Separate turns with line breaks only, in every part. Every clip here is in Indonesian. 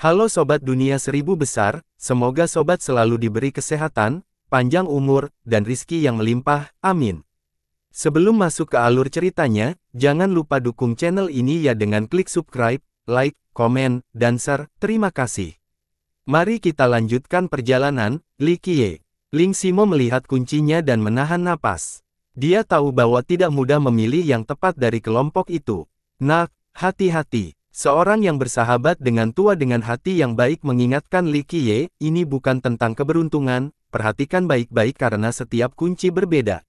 Halo Sobat Dunia Seribu Besar, semoga Sobat selalu diberi kesehatan, panjang umur, dan rizki yang melimpah, amin. Sebelum masuk ke alur ceritanya, jangan lupa dukung channel ini ya dengan klik subscribe, like, komen, dan share, terima kasih. Mari kita lanjutkan perjalanan, Li Qiye. Ling Simo melihat kuncinya dan menahan napas. Dia tahu bahwa tidak mudah memilih yang tepat dari kelompok itu. Nah, hati-hati. Seorang yang bersahabat dengan tua dengan hati yang baik mengingatkan Li Qiye, ini bukan tentang keberuntungan, perhatikan baik-baik karena setiap kunci berbeda.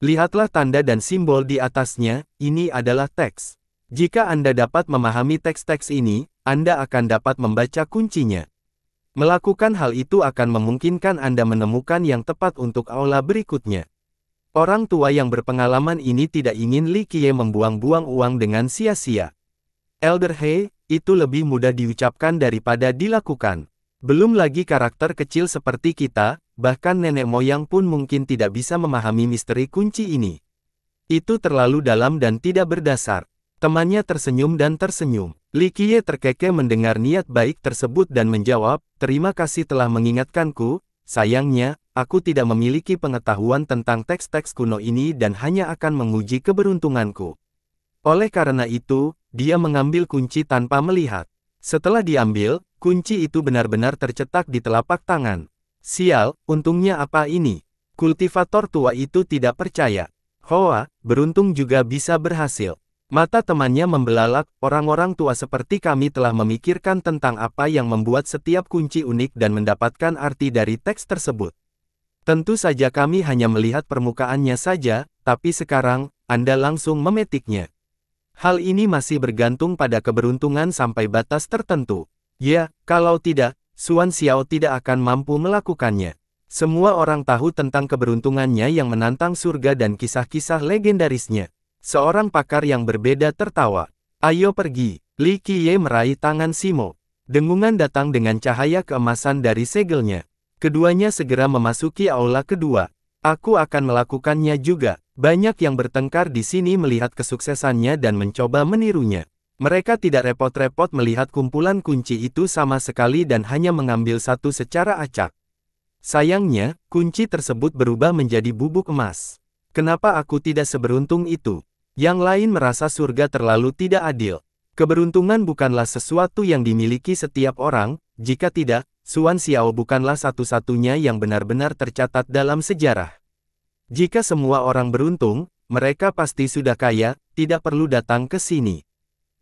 Lihatlah tanda dan simbol di atasnya, ini adalah teks. Jika Anda dapat memahami teks-teks ini, Anda akan dapat membaca kuncinya. Melakukan hal itu akan memungkinkan Anda menemukan yang tepat untuk aula berikutnya. Orang tua yang berpengalaman ini tidak ingin Li Qiye membuang-buang uang dengan sia-sia. Elder He, itu lebih mudah diucapkan daripada dilakukan. Belum lagi karakter kecil seperti kita, bahkan nenek moyang pun mungkin tidak bisa memahami misteri kunci ini. Itu terlalu dalam dan tidak berdasar. Temannya tersenyum dan tersenyum. Likie terkekeh mendengar niat baik tersebut dan menjawab, terima kasih telah mengingatkanku, sayangnya, aku tidak memiliki pengetahuan tentang teks-teks kuno ini dan hanya akan menguji keberuntunganku. Oleh karena itu, dia mengambil kunci tanpa melihat. Setelah diambil, kunci itu benar-benar tercetak di telapak tangan. Sial, untungnya apa ini? Kultivator tua itu tidak percaya. Hoa, beruntung juga bisa berhasil. Mata temannya membelalak, orang-orang tua seperti kami telah memikirkan tentang apa yang membuat setiap kunci unik dan mendapatkan arti dari teks tersebut. Tentu saja kami hanya melihat permukaannya saja, tapi sekarang, Anda langsung memetiknya. Hal ini masih bergantung pada keberuntungan sampai batas tertentu. Ya, kalau tidak, Xuan Xiao tidak akan mampu melakukannya. Semua orang tahu tentang keberuntungannya yang menantang surga dan kisah-kisah legendarisnya. Seorang pakar yang berbeda tertawa. Ayo pergi, Li Qiye meraih tangan Simo. Dengungan datang dengan cahaya keemasan dari segelnya. Keduanya segera memasuki aula kedua. Aku akan melakukannya juga. Banyak yang bertengkar di sini melihat kesuksesannya dan mencoba menirunya. Mereka tidak repot-repot melihat kumpulan kunci itu sama sekali dan hanya mengambil satu secara acak. Sayangnya, kunci tersebut berubah menjadi bubuk emas. Kenapa aku tidak seberuntung itu? Yang lain merasa surga terlalu tidak adil. Keberuntungan bukanlah sesuatu yang dimiliki setiap orang, jika tidak, Suan Xiao bukanlah satu-satunya yang benar-benar tercatat dalam sejarah. Jika semua orang beruntung, mereka pasti sudah kaya, tidak perlu datang ke sini.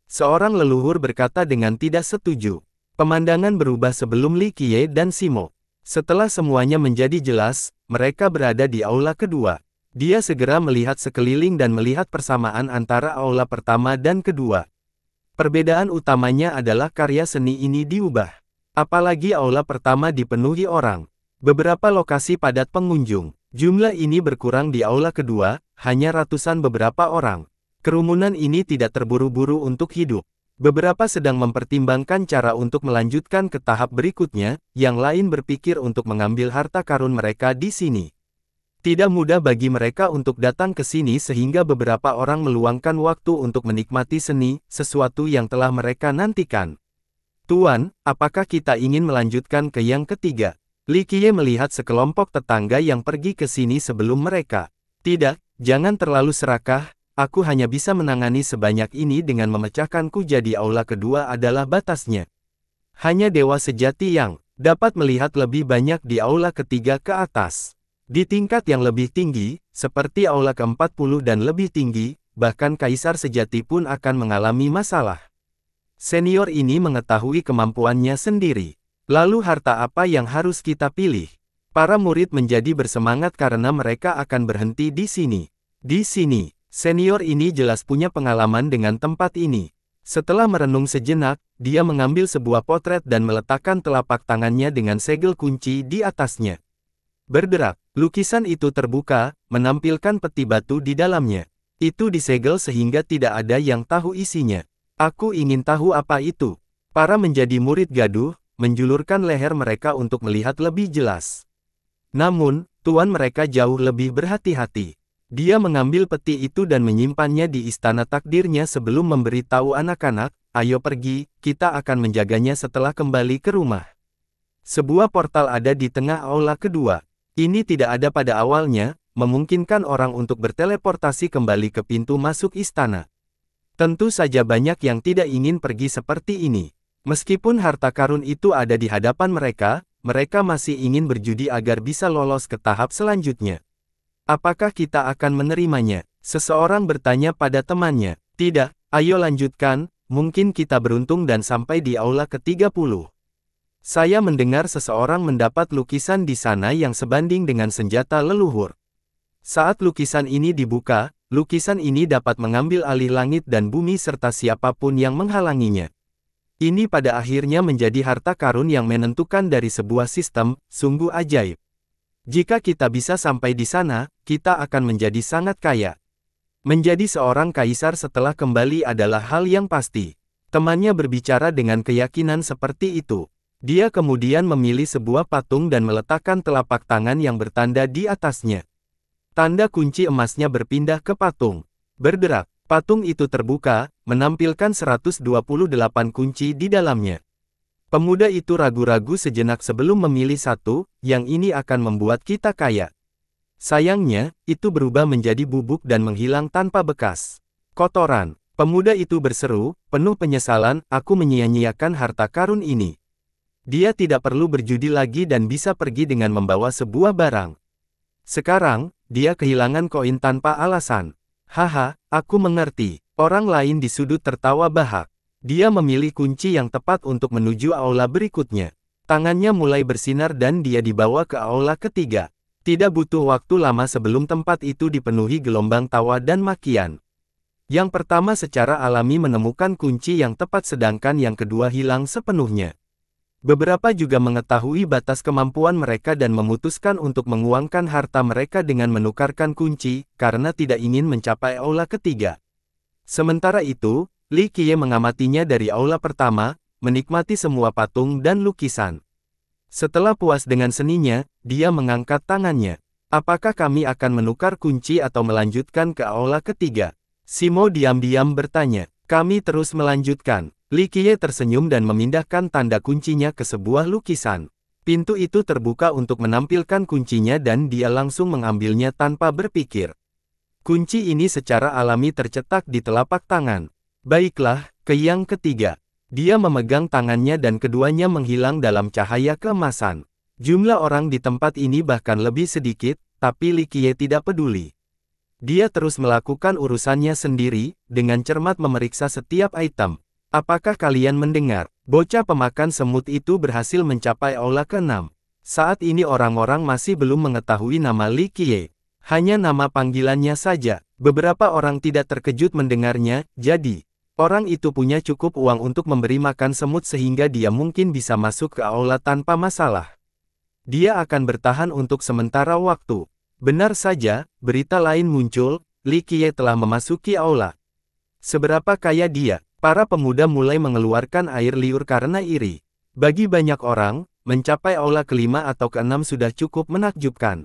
Seorang leluhur berkata dengan tidak setuju. Pemandangan berubah sebelum Li Qiye dan Simo. Setelah semuanya menjadi jelas, mereka berada di aula kedua. Dia segera melihat sekeliling dan melihat persamaan antara aula pertama dan kedua. Perbedaan utamanya adalah karya seni ini diubah. Apalagi aula pertama dipenuhi orang. Beberapa lokasi padat pengunjung, jumlah ini berkurang di aula kedua, hanya ratusan beberapa orang. Kerumunan ini tidak terburu-buru untuk hidup. Beberapa sedang mempertimbangkan cara untuk melanjutkan ke tahap berikutnya, yang lain berpikir untuk mengambil harta karun mereka di sini. Tidak mudah bagi mereka untuk datang ke sini sehingga beberapa orang meluangkan waktu untuk menikmati seni, sesuatu yang telah mereka nantikan. Tuan, apakah kita ingin melanjutkan ke yang ketiga? Likie melihat sekelompok tetangga yang pergi ke sini sebelum mereka. Tidak, jangan terlalu serakah, aku hanya bisa menangani sebanyak ini dengan memecahkanku jadi aula kedua adalah batasnya. Hanya dewa sejati yang dapat melihat lebih banyak di aula ketiga ke atas. Di tingkat yang lebih tinggi, seperti aula ke-40 dan lebih tinggi, bahkan kaisar sejati pun akan mengalami masalah. Senior ini mengetahui kemampuannya sendiri. Lalu harta apa yang harus kita pilih? Para murid menjadi bersemangat karena mereka akan berhenti di sini. Di sini, senior ini jelas punya pengalaman dengan tempat ini. Setelah merenung sejenak, dia mengambil sebuah potret dan meletakkan telapak tangannya dengan segel kunci di atasnya. Bergerak, lukisan itu terbuka, menampilkan peti batu di dalamnya. Itu disegel sehingga tidak ada yang tahu isinya. Aku ingin tahu apa itu. Para menjadi murid gaduh, menjulurkan leher mereka untuk melihat lebih jelas. Namun, tuan mereka jauh lebih berhati-hati. Dia mengambil peti itu dan menyimpannya di istana takdirnya sebelum memberitahu anak-anak, ayo pergi, kita akan menjaganya setelah kembali ke rumah. Sebuah portal ada di tengah aula kedua. Ini tidak ada pada awalnya, memungkinkan orang untuk berteleportasi kembali ke pintu masuk istana. Tentu saja banyak yang tidak ingin pergi seperti ini. Meskipun harta karun itu ada di hadapan mereka, mereka masih ingin berjudi agar bisa lolos ke tahap selanjutnya. Apakah kita akan menerimanya? Seseorang bertanya pada temannya. Tidak, ayo lanjutkan, mungkin kita beruntung dan sampai di aula ke-30. Saya mendengar seseorang mendapat lukisan di sana yang sebanding dengan senjata leluhur. Saat lukisan ini dibuka, lukisan ini dapat mengambil alih langit dan bumi serta siapapun yang menghalanginya. Ini pada akhirnya menjadi harta karun yang menentukan dari sebuah sistem, sungguh ajaib. Jika kita bisa sampai di sana, kita akan menjadi sangat kaya. Menjadi seorang kaisar setelah kembali adalah hal yang pasti. Temannya berbicara dengan keyakinan seperti itu. Dia kemudian memilih sebuah patung dan meletakkan telapak tangan yang bertanda di atasnya. Tanda kunci emasnya berpindah ke patung. Berderak. Patung itu terbuka, menampilkan 128 kunci di dalamnya. Pemuda itu ragu-ragu sejenak sebelum memilih satu, yang ini akan membuat kita kaya. Sayangnya, itu berubah menjadi bubuk dan menghilang tanpa bekas. Kotoran. Pemuda itu berseru, penuh penyesalan, aku menyia-nyiakan harta karun ini. Dia tidak perlu berjudi lagi dan bisa pergi dengan membawa sebuah barang. Sekarang, dia kehilangan koin tanpa alasan. Haha, aku mengerti. Orang lain di sudut tertawa bahak. Dia memilih kunci yang tepat untuk menuju aula berikutnya. Tangannya mulai bersinar dan dia dibawa ke aula ketiga. Tidak butuh waktu lama sebelum tempat itu dipenuhi gelombang tawa dan makian. Yang pertama secara alami menemukan kunci yang tepat sedangkan yang kedua hilang sepenuhnya. Beberapa juga mengetahui batas kemampuan mereka dan memutuskan untuk menguangkan harta mereka dengan menukarkan kunci, karena tidak ingin mencapai aula ketiga. Sementara itu, Li Qiye mengamatinya dari aula pertama, menikmati semua patung dan lukisan. Setelah puas dengan seninya, dia mengangkat tangannya. Apakah kami akan menukar kunci atau melanjutkan ke aula ketiga? Simo diam-diam bertanya. Kami terus melanjutkan. Li Qiye tersenyum dan memindahkan tanda kuncinya ke sebuah lukisan. Pintu itu terbuka untuk menampilkan kuncinya dan dia langsung mengambilnya tanpa berpikir. Kunci ini secara alami tercetak di telapak tangan. Baiklah, ke yang ketiga. Dia memegang tangannya dan keduanya menghilang dalam cahaya kemasan. Jumlah orang di tempat ini bahkan lebih sedikit, tapi Likie tidak peduli. Dia terus melakukan urusannya sendiri, dengan cermat memeriksa setiap item. Apakah kalian mendengar? Bocah pemakan semut itu berhasil mencapai aula keenam. Saat ini orang-orang masih belum mengetahui nama Li Qiye. Hanya nama panggilannya saja. Beberapa orang tidak terkejut mendengarnya, jadi, orang itu punya cukup uang untuk memberi makan semut sehingga dia mungkin bisa masuk ke aula tanpa masalah. Dia akan bertahan untuk sementara waktu. Benar saja, berita lain muncul, Li Qiye telah memasuki aula. Seberapa kaya dia, Para pemuda mulai mengeluarkan air liur karena iri. Bagi banyak orang, mencapai aula kelima atau keenam sudah cukup menakjubkan.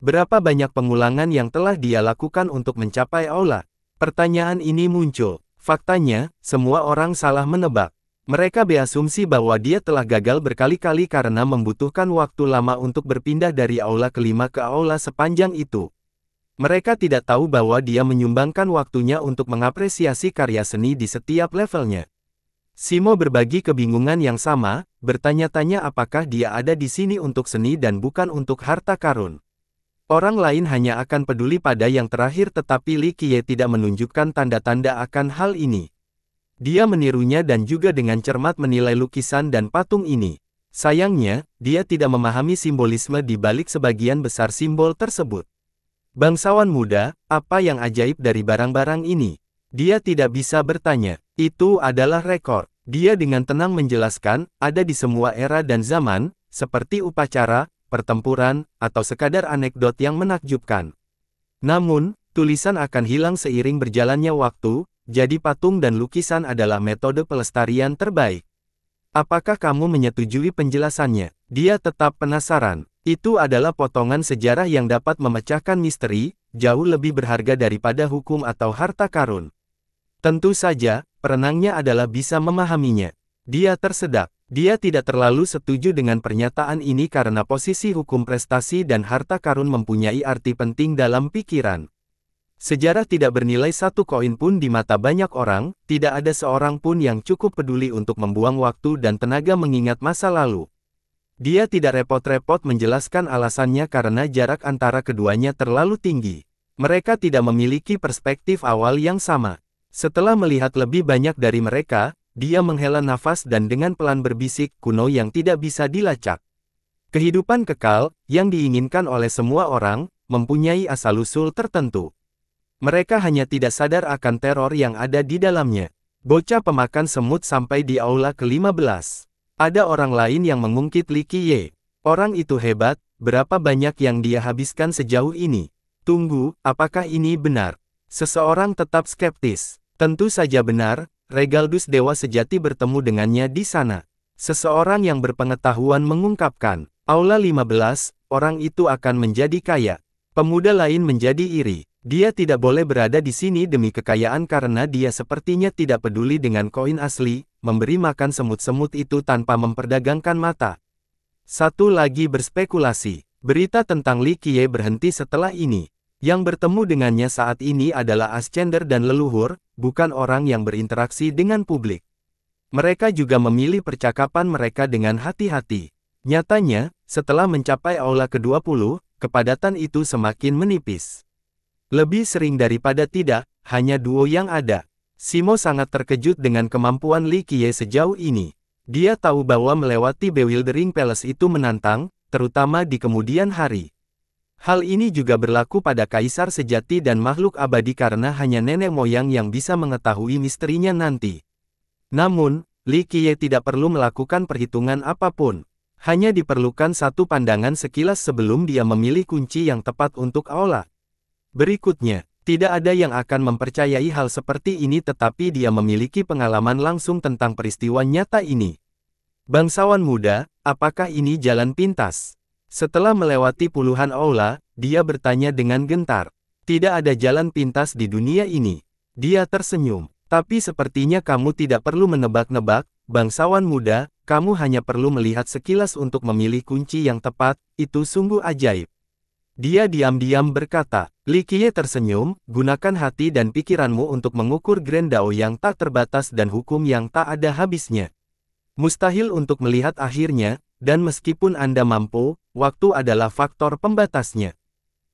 Berapa banyak pengulangan yang telah dia lakukan untuk mencapai aula? Pertanyaan ini muncul. Faktanya, semua orang salah menebak. Mereka beasumsi bahwa dia telah gagal berkali-kali karena membutuhkan waktu lama untuk berpindah dari aula kelima ke aula sepanjang itu. Mereka tidak tahu bahwa dia menyumbangkan waktunya untuk mengapresiasi karya seni di setiap levelnya. Simo berbagi kebingungan yang sama, bertanya-tanya apakah dia ada di sini untuk seni dan bukan untuk harta karun. Orang lain hanya akan peduli pada yang terakhir tetapi Li Qiye tidak menunjukkan tanda-tanda akan hal ini. Dia menirunya dan juga dengan cermat menilai lukisan dan patung ini. Sayangnya, dia tidak memahami simbolisme di balik sebagian besar simbol tersebut. Bangsawan muda, apa yang ajaib dari barang-barang ini? Dia tidak bisa bertanya. Itu adalah rekor. Dia dengan tenang menjelaskan, ada di semua era dan zaman, seperti upacara, pertempuran, atau sekadar anekdot yang menakjubkan. Namun, tulisan akan hilang seiring berjalannya waktu, jadi patung dan lukisan adalah metode pelestarian terbaik. Apakah kamu menyetujui penjelasannya? Dia tetap penasaran. Itu adalah potongan sejarah yang dapat memecahkan misteri, jauh lebih berharga daripada hukum atau harta karun. Tentu saja, perenangnya adalah bisa memahaminya. Dia tersedak. Dia tidak terlalu setuju dengan pernyataan ini karena posisi hukum prestasi dan harta karun mempunyai arti penting dalam pikiran. Sejarah tidak bernilai satu koin pun di mata banyak orang, tidak ada seorang pun yang cukup peduli untuk membuang waktu dan tenaga mengingat masa lalu. Dia tidak repot-repot menjelaskan alasannya karena jarak antara keduanya terlalu tinggi. Mereka tidak memiliki perspektif awal yang sama. Setelah melihat lebih banyak dari mereka, dia menghela nafas dan dengan pelan berbisik kuno yang tidak bisa dilacak. Kehidupan kekal, yang diinginkan oleh semua orang, mempunyai asal-usul tertentu. Mereka hanya tidak sadar akan teror yang ada di dalamnya. Bocah pemakan semut sampai di aula ke-15. Ada orang lain yang mengungkit Li Qiye. Orang itu hebat, berapa banyak yang dia habiskan sejauh ini. Tunggu, apakah ini benar? Seseorang tetap skeptis. Tentu saja benar, Regaldus Dewa Sejati bertemu dengannya di sana. Seseorang yang berpengetahuan mengungkapkan, Aula 15, orang itu akan menjadi kaya. Pemuda lain menjadi iri. Dia tidak boleh berada di sini demi kekayaan karena dia sepertinya tidak peduli dengan koin asli, memberi makan semut-semut itu tanpa memperdagangkan mata. Satu lagi berspekulasi, berita tentang Li Qiye berhenti setelah ini. Yang bertemu dengannya saat ini adalah ascender dan leluhur, bukan orang yang berinteraksi dengan publik. Mereka juga memilih percakapan mereka dengan hati-hati. Nyatanya, setelah mencapai aula ke-20, kepadatan itu semakin menipis. Lebih sering daripada tidak, hanya duo yang ada. Simo sangat terkejut dengan kemampuan Li Qiye sejauh ini. Dia tahu bahwa melewati Bewildering Palace itu menantang, terutama di kemudian hari. Hal ini juga berlaku pada kaisar sejati dan makhluk abadi karena hanya nenek moyang yang bisa mengetahui misterinya nanti. Namun, Li Qiye tidak perlu melakukan perhitungan apapun. Hanya diperlukan satu pandangan sekilas sebelum dia memilih kunci yang tepat untuk aula. Berikutnya, tidak ada yang akan mempercayai hal seperti ini tetapi dia memiliki pengalaman langsung tentang peristiwa nyata ini. Bangsawan muda, apakah ini jalan pintas? Setelah melewati puluhan aula, dia bertanya dengan gentar. Tidak ada jalan pintas di dunia ini. Dia tersenyum. Tapi sepertinya kamu tidak perlu menebak-nebak, bangsawan muda, kamu hanya perlu melihat sekilas untuk memilih kunci yang tepat, itu sungguh ajaib. Dia diam-diam berkata, Li Qiye tersenyum, gunakan hati dan pikiranmu untuk mengukur Grand Dao yang tak terbatas dan hukum yang tak ada habisnya. Mustahil untuk melihat akhirnya, dan meskipun Anda mampu, waktu adalah faktor pembatasnya.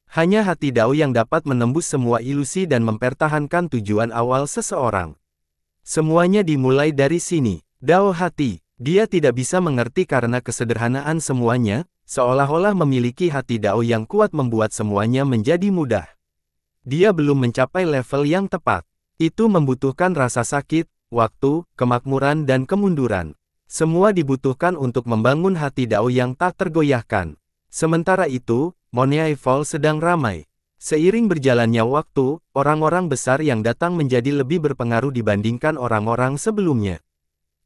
Hanya hati Dao yang dapat menembus semua ilusi dan mempertahankan tujuan awal seseorang. Semuanya dimulai dari sini, Dao hati. Dia tidak bisa mengerti karena kesederhanaan semuanya, Seolah-olah memiliki hati Dao yang kuat membuat semuanya menjadi mudah. Dia belum mencapai level yang tepat. Itu membutuhkan rasa sakit, waktu, kemakmuran dan kemunduran. Semua dibutuhkan untuk membangun hati Dao yang tak tergoyahkan. Sementara itu, Moniai Fall sedang ramai. Seiring berjalannya waktu, orang-orang besar yang datang menjadi lebih berpengaruh dibandingkan orang-orang sebelumnya.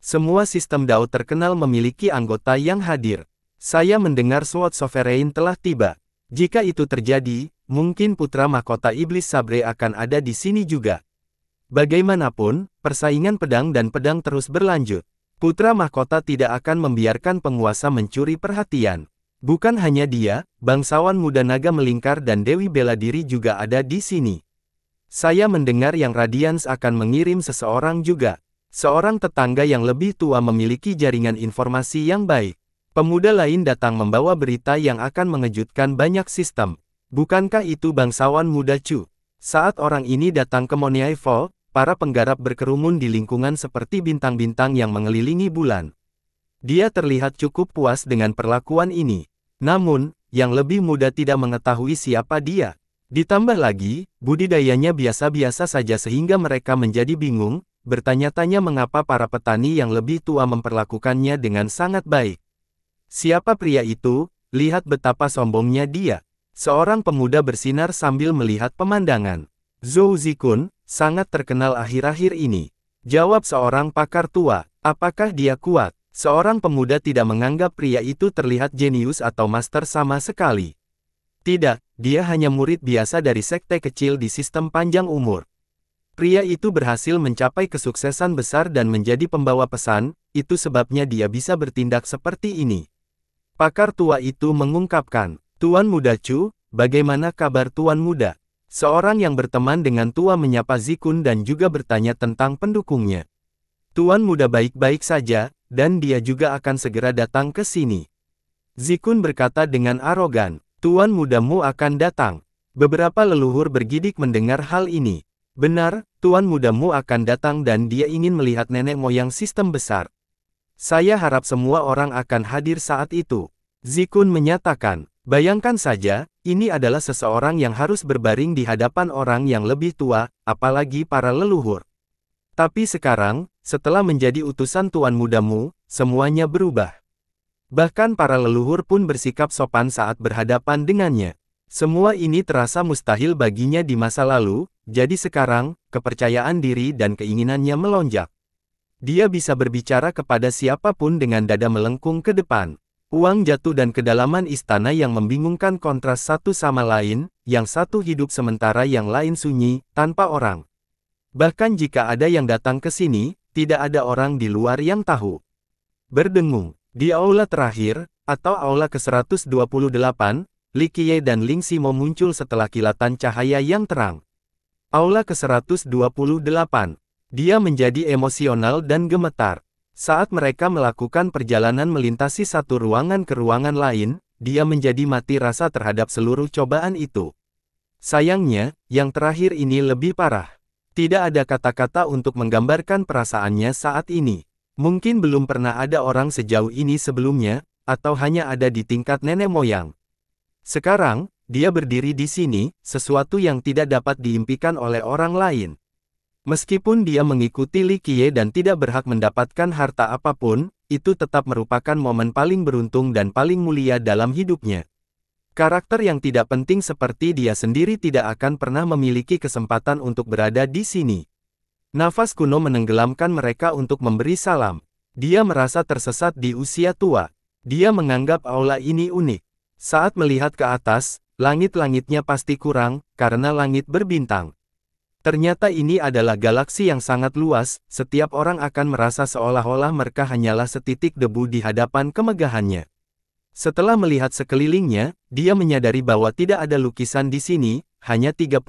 Semua sistem Dao terkenal memiliki anggota yang hadir. Saya mendengar Sword Sovereign telah tiba. Jika itu terjadi, mungkin putra mahkota iblis Sabre akan ada di sini juga. Bagaimanapun, persaingan pedang dan pedang terus berlanjut. Putra mahkota tidak akan membiarkan penguasa mencuri perhatian. Bukan hanya dia, bangsawan muda naga melingkar dan Dewi bela diri juga ada di sini. Saya mendengar yang Radians akan mengirim seseorang juga. Seorang tetangga yang lebih tua memiliki jaringan informasi yang baik. Pemuda lain datang membawa berita yang akan mengejutkan banyak sistem. Bukankah itu bangsawan muda Chu? Saat orang ini datang ke Moniai Fall, para penggarap berkerumun di lingkungan seperti bintang-bintang yang mengelilingi bulan. Dia terlihat cukup puas dengan perlakuan ini. Namun, yang lebih muda tidak mengetahui siapa dia. Ditambah lagi, budidayanya biasa-biasa saja sehingga mereka menjadi bingung, bertanya-tanya mengapa para petani yang lebih tua memperlakukannya dengan sangat baik. Siapa pria itu? Lihat betapa sombongnya dia. Seorang pemuda bersinar sambil melihat pemandangan. Zhou Zikun, sangat terkenal akhir-akhir ini. Jawab seorang pakar tua, apakah dia kuat? Seorang pemuda tidak menganggap pria itu terlihat jenius atau master sama sekali. Tidak, dia hanya murid biasa dari sekte kecil di sistem panjang umur. Pria itu berhasil mencapai kesuksesan besar dan menjadi pembawa pesan, itu sebabnya dia bisa bertindak seperti ini. Pakar tua itu mengungkapkan, Tuan Muda Chu, bagaimana kabar Tuan Muda? Seorang yang berteman dengan tua menyapa Zikun dan juga bertanya tentang pendukungnya. Tuan Muda baik-baik saja, dan dia juga akan segera datang ke sini. Zikun berkata dengan arogan, Tuan Mudamu akan datang. Beberapa leluhur bergidik mendengar hal ini. Benar, Tuan Mudamu akan datang dan dia ingin melihat nenek moyang sistem besar. Saya harap semua orang akan hadir saat itu. Zikun menyatakan, bayangkan saja, ini adalah seseorang yang harus berbaring di hadapan orang yang lebih tua, apalagi para leluhur. Tapi sekarang, setelah menjadi utusan tuan mudamu, semuanya berubah. Bahkan para leluhur pun bersikap sopan saat berhadapan dengannya. Semua ini terasa mustahil baginya di masa lalu, jadi sekarang, kepercayaan diri dan keinginannya melonjak. Dia bisa berbicara kepada siapapun dengan dada melengkung ke depan. Uang jatuh dan kedalaman istana yang membingungkan kontras satu sama lain, yang satu hidup sementara yang lain sunyi, tanpa orang. Bahkan jika ada yang datang ke sini, tidak ada orang di luar yang tahu. Berdengung, di aula terakhir, atau aula ke-128, Li Qiye dan Ling Simo muncul setelah kilatan cahaya yang terang. Aula ke-128, dia menjadi emosional dan gemetar. Saat mereka melakukan perjalanan melintasi satu ruangan ke ruangan lain, dia menjadi mati rasa terhadap seluruh cobaan itu. Sayangnya, yang terakhir ini lebih parah. Tidak ada kata-kata untuk menggambarkan perasaannya saat ini. Mungkin belum pernah ada orang sejauh ini sebelumnya, atau hanya ada di tingkat nenek moyang. Sekarang, dia berdiri di sini, sesuatu yang tidak dapat diimpikan oleh orang lain. Meskipun dia mengikuti Li Qiye dan tidak berhak mendapatkan harta apapun, itu tetap merupakan momen paling beruntung dan paling mulia dalam hidupnya. Karakter yang tidak penting seperti dia sendiri tidak akan pernah memiliki kesempatan untuk berada di sini. Nafas kuno menenggelamkan mereka untuk memberi salam. Dia merasa tersesat di usia tua. Dia menganggap aula ini unik. Saat melihat ke atas, langit-langitnya pasti kurang, karena langit berbintang. Ternyata ini adalah galaksi yang sangat luas, setiap orang akan merasa seolah-olah mereka hanyalah setitik debu di hadapan kemegahannya. Setelah melihat sekelilingnya, dia menyadari bahwa tidak ada lukisan di sini, hanya 36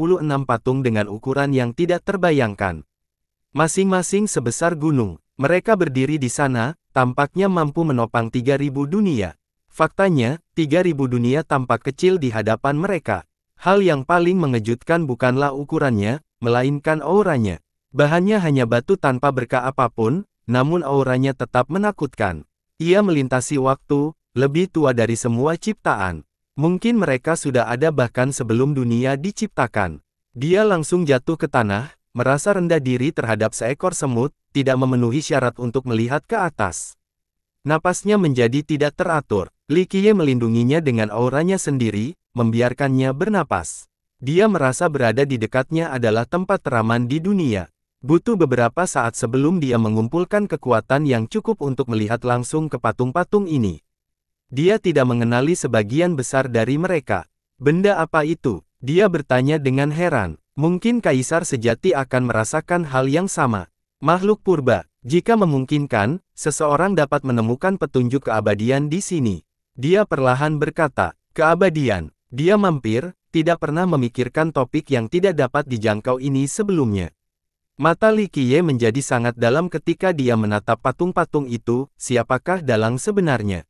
patung dengan ukuran yang tidak terbayangkan. Masing-masing sebesar gunung, mereka berdiri di sana, tampaknya mampu menopang 3000 dunia. Faktanya, 3000 dunia tampak kecil di hadapan mereka. Hal yang paling mengejutkan bukanlah ukurannya, melainkan auranya. Bahannya hanya batu tanpa berkah apapun, namun auranya tetap menakutkan. Ia melintasi waktu, lebih tua dari semua ciptaan. Mungkin mereka sudah ada bahkan sebelum dunia diciptakan. Dia langsung jatuh ke tanah, merasa rendah diri terhadap seekor semut, tidak memenuhi syarat untuk melihat ke atas. Napasnya menjadi tidak teratur. Likie melindunginya dengan auranya sendiri, membiarkannya bernapas. Dia merasa berada di dekatnya adalah tempat teraman di dunia. Butuh beberapa saat sebelum dia mengumpulkan kekuatan yang cukup untuk melihat langsung ke patung-patung ini. Dia tidak mengenali sebagian besar dari mereka. Benda apa itu? Dia bertanya dengan heran. Mungkin kaisar sejati akan merasakan hal yang sama. Makhluk purba, jika memungkinkan, seseorang dapat menemukan petunjuk keabadian di sini. Dia perlahan berkata, keabadian. Dia mampir, tidak pernah memikirkan topik yang tidak dapat dijangkau ini sebelumnya. Mata Li Qiye menjadi sangat dalam ketika dia menatap patung-patung itu, siapakah dalang sebenarnya?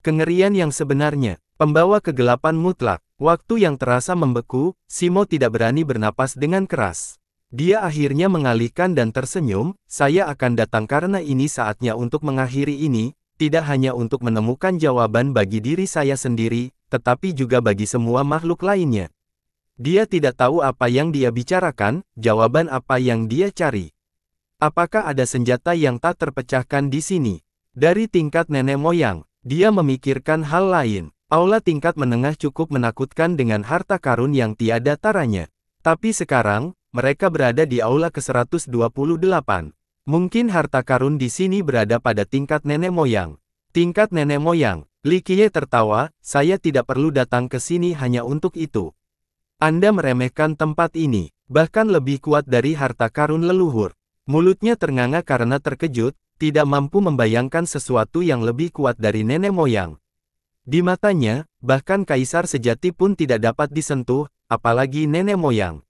Kengerian yang sebenarnya, pembawa kegelapan mutlak, waktu yang terasa membeku, Simo tidak berani bernapas dengan keras. Dia akhirnya mengalihkan dan tersenyum, saya akan datang karena ini saatnya untuk mengakhiri ini, tidak hanya untuk menemukan jawaban bagi diri saya sendiri, tetapi juga bagi semua makhluk lainnya. Dia tidak tahu apa yang dia bicarakan, jawaban apa yang dia cari. Apakah ada senjata yang tak terpecahkan di sini? Dari tingkat nenek moyang, dia memikirkan hal lain. Aula tingkat menengah cukup menakutkan dengan harta karun yang tiada taranya. Tapi sekarang, mereka berada di aula ke-128. Mungkin harta karun di sini berada pada tingkat nenek moyang. Tingkat nenek moyang, Li Qiye tertawa, saya tidak perlu datang ke sini hanya untuk itu. Anda meremehkan tempat ini, bahkan lebih kuat dari harta karun leluhur. Mulutnya ternganga karena terkejut, tidak mampu membayangkan sesuatu yang lebih kuat dari nenek moyang. Di matanya, bahkan kaisar sejati pun tidak dapat disentuh, apalagi nenek moyang.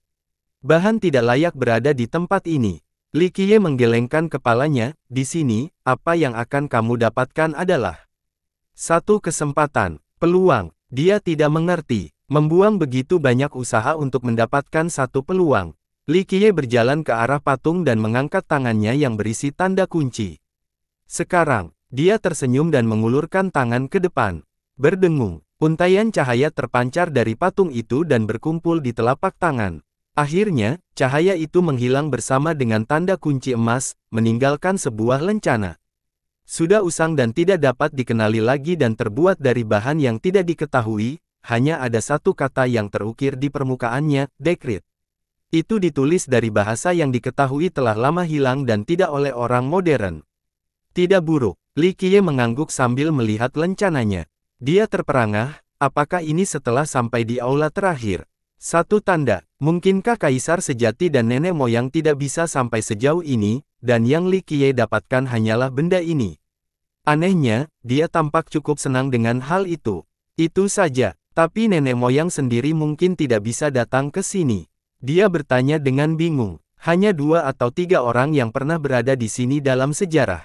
Bahan tidak layak berada di tempat ini. Li menggelengkan kepalanya, di sini, apa yang akan kamu dapatkan adalah satu kesempatan, peluang, dia tidak mengerti, membuang begitu banyak usaha untuk mendapatkan satu peluang. Li Qiye berjalan ke arah patung dan mengangkat tangannya yang berisi tanda kunci. Sekarang, dia tersenyum dan mengulurkan tangan ke depan. Berdengung, untaian cahaya terpancar dari patung itu dan berkumpul di telapak tangan. Akhirnya, cahaya itu menghilang bersama dengan tanda kunci emas, meninggalkan sebuah lencana. Sudah usang dan tidak dapat dikenali lagi dan terbuat dari bahan yang tidak diketahui, hanya ada satu kata yang terukir di permukaannya, dekrit. Itu ditulis dari bahasa yang diketahui telah lama hilang dan tidak oleh orang modern. Tidak buruk, Li Qiye mengangguk sambil melihat lencananya. Dia terperangah, apakah ini setelah sampai di aula terakhir? Satu tanda, mungkinkah kaisar sejati dan nenek moyang tidak bisa sampai sejauh ini, dan yang Li Qiye dapatkan hanyalah benda ini. Anehnya, dia tampak cukup senang dengan hal itu. Itu saja, tapi nenek moyang sendiri mungkin tidak bisa datang ke sini. Dia bertanya dengan bingung, hanya dua atau tiga orang yang pernah berada di sini dalam sejarah.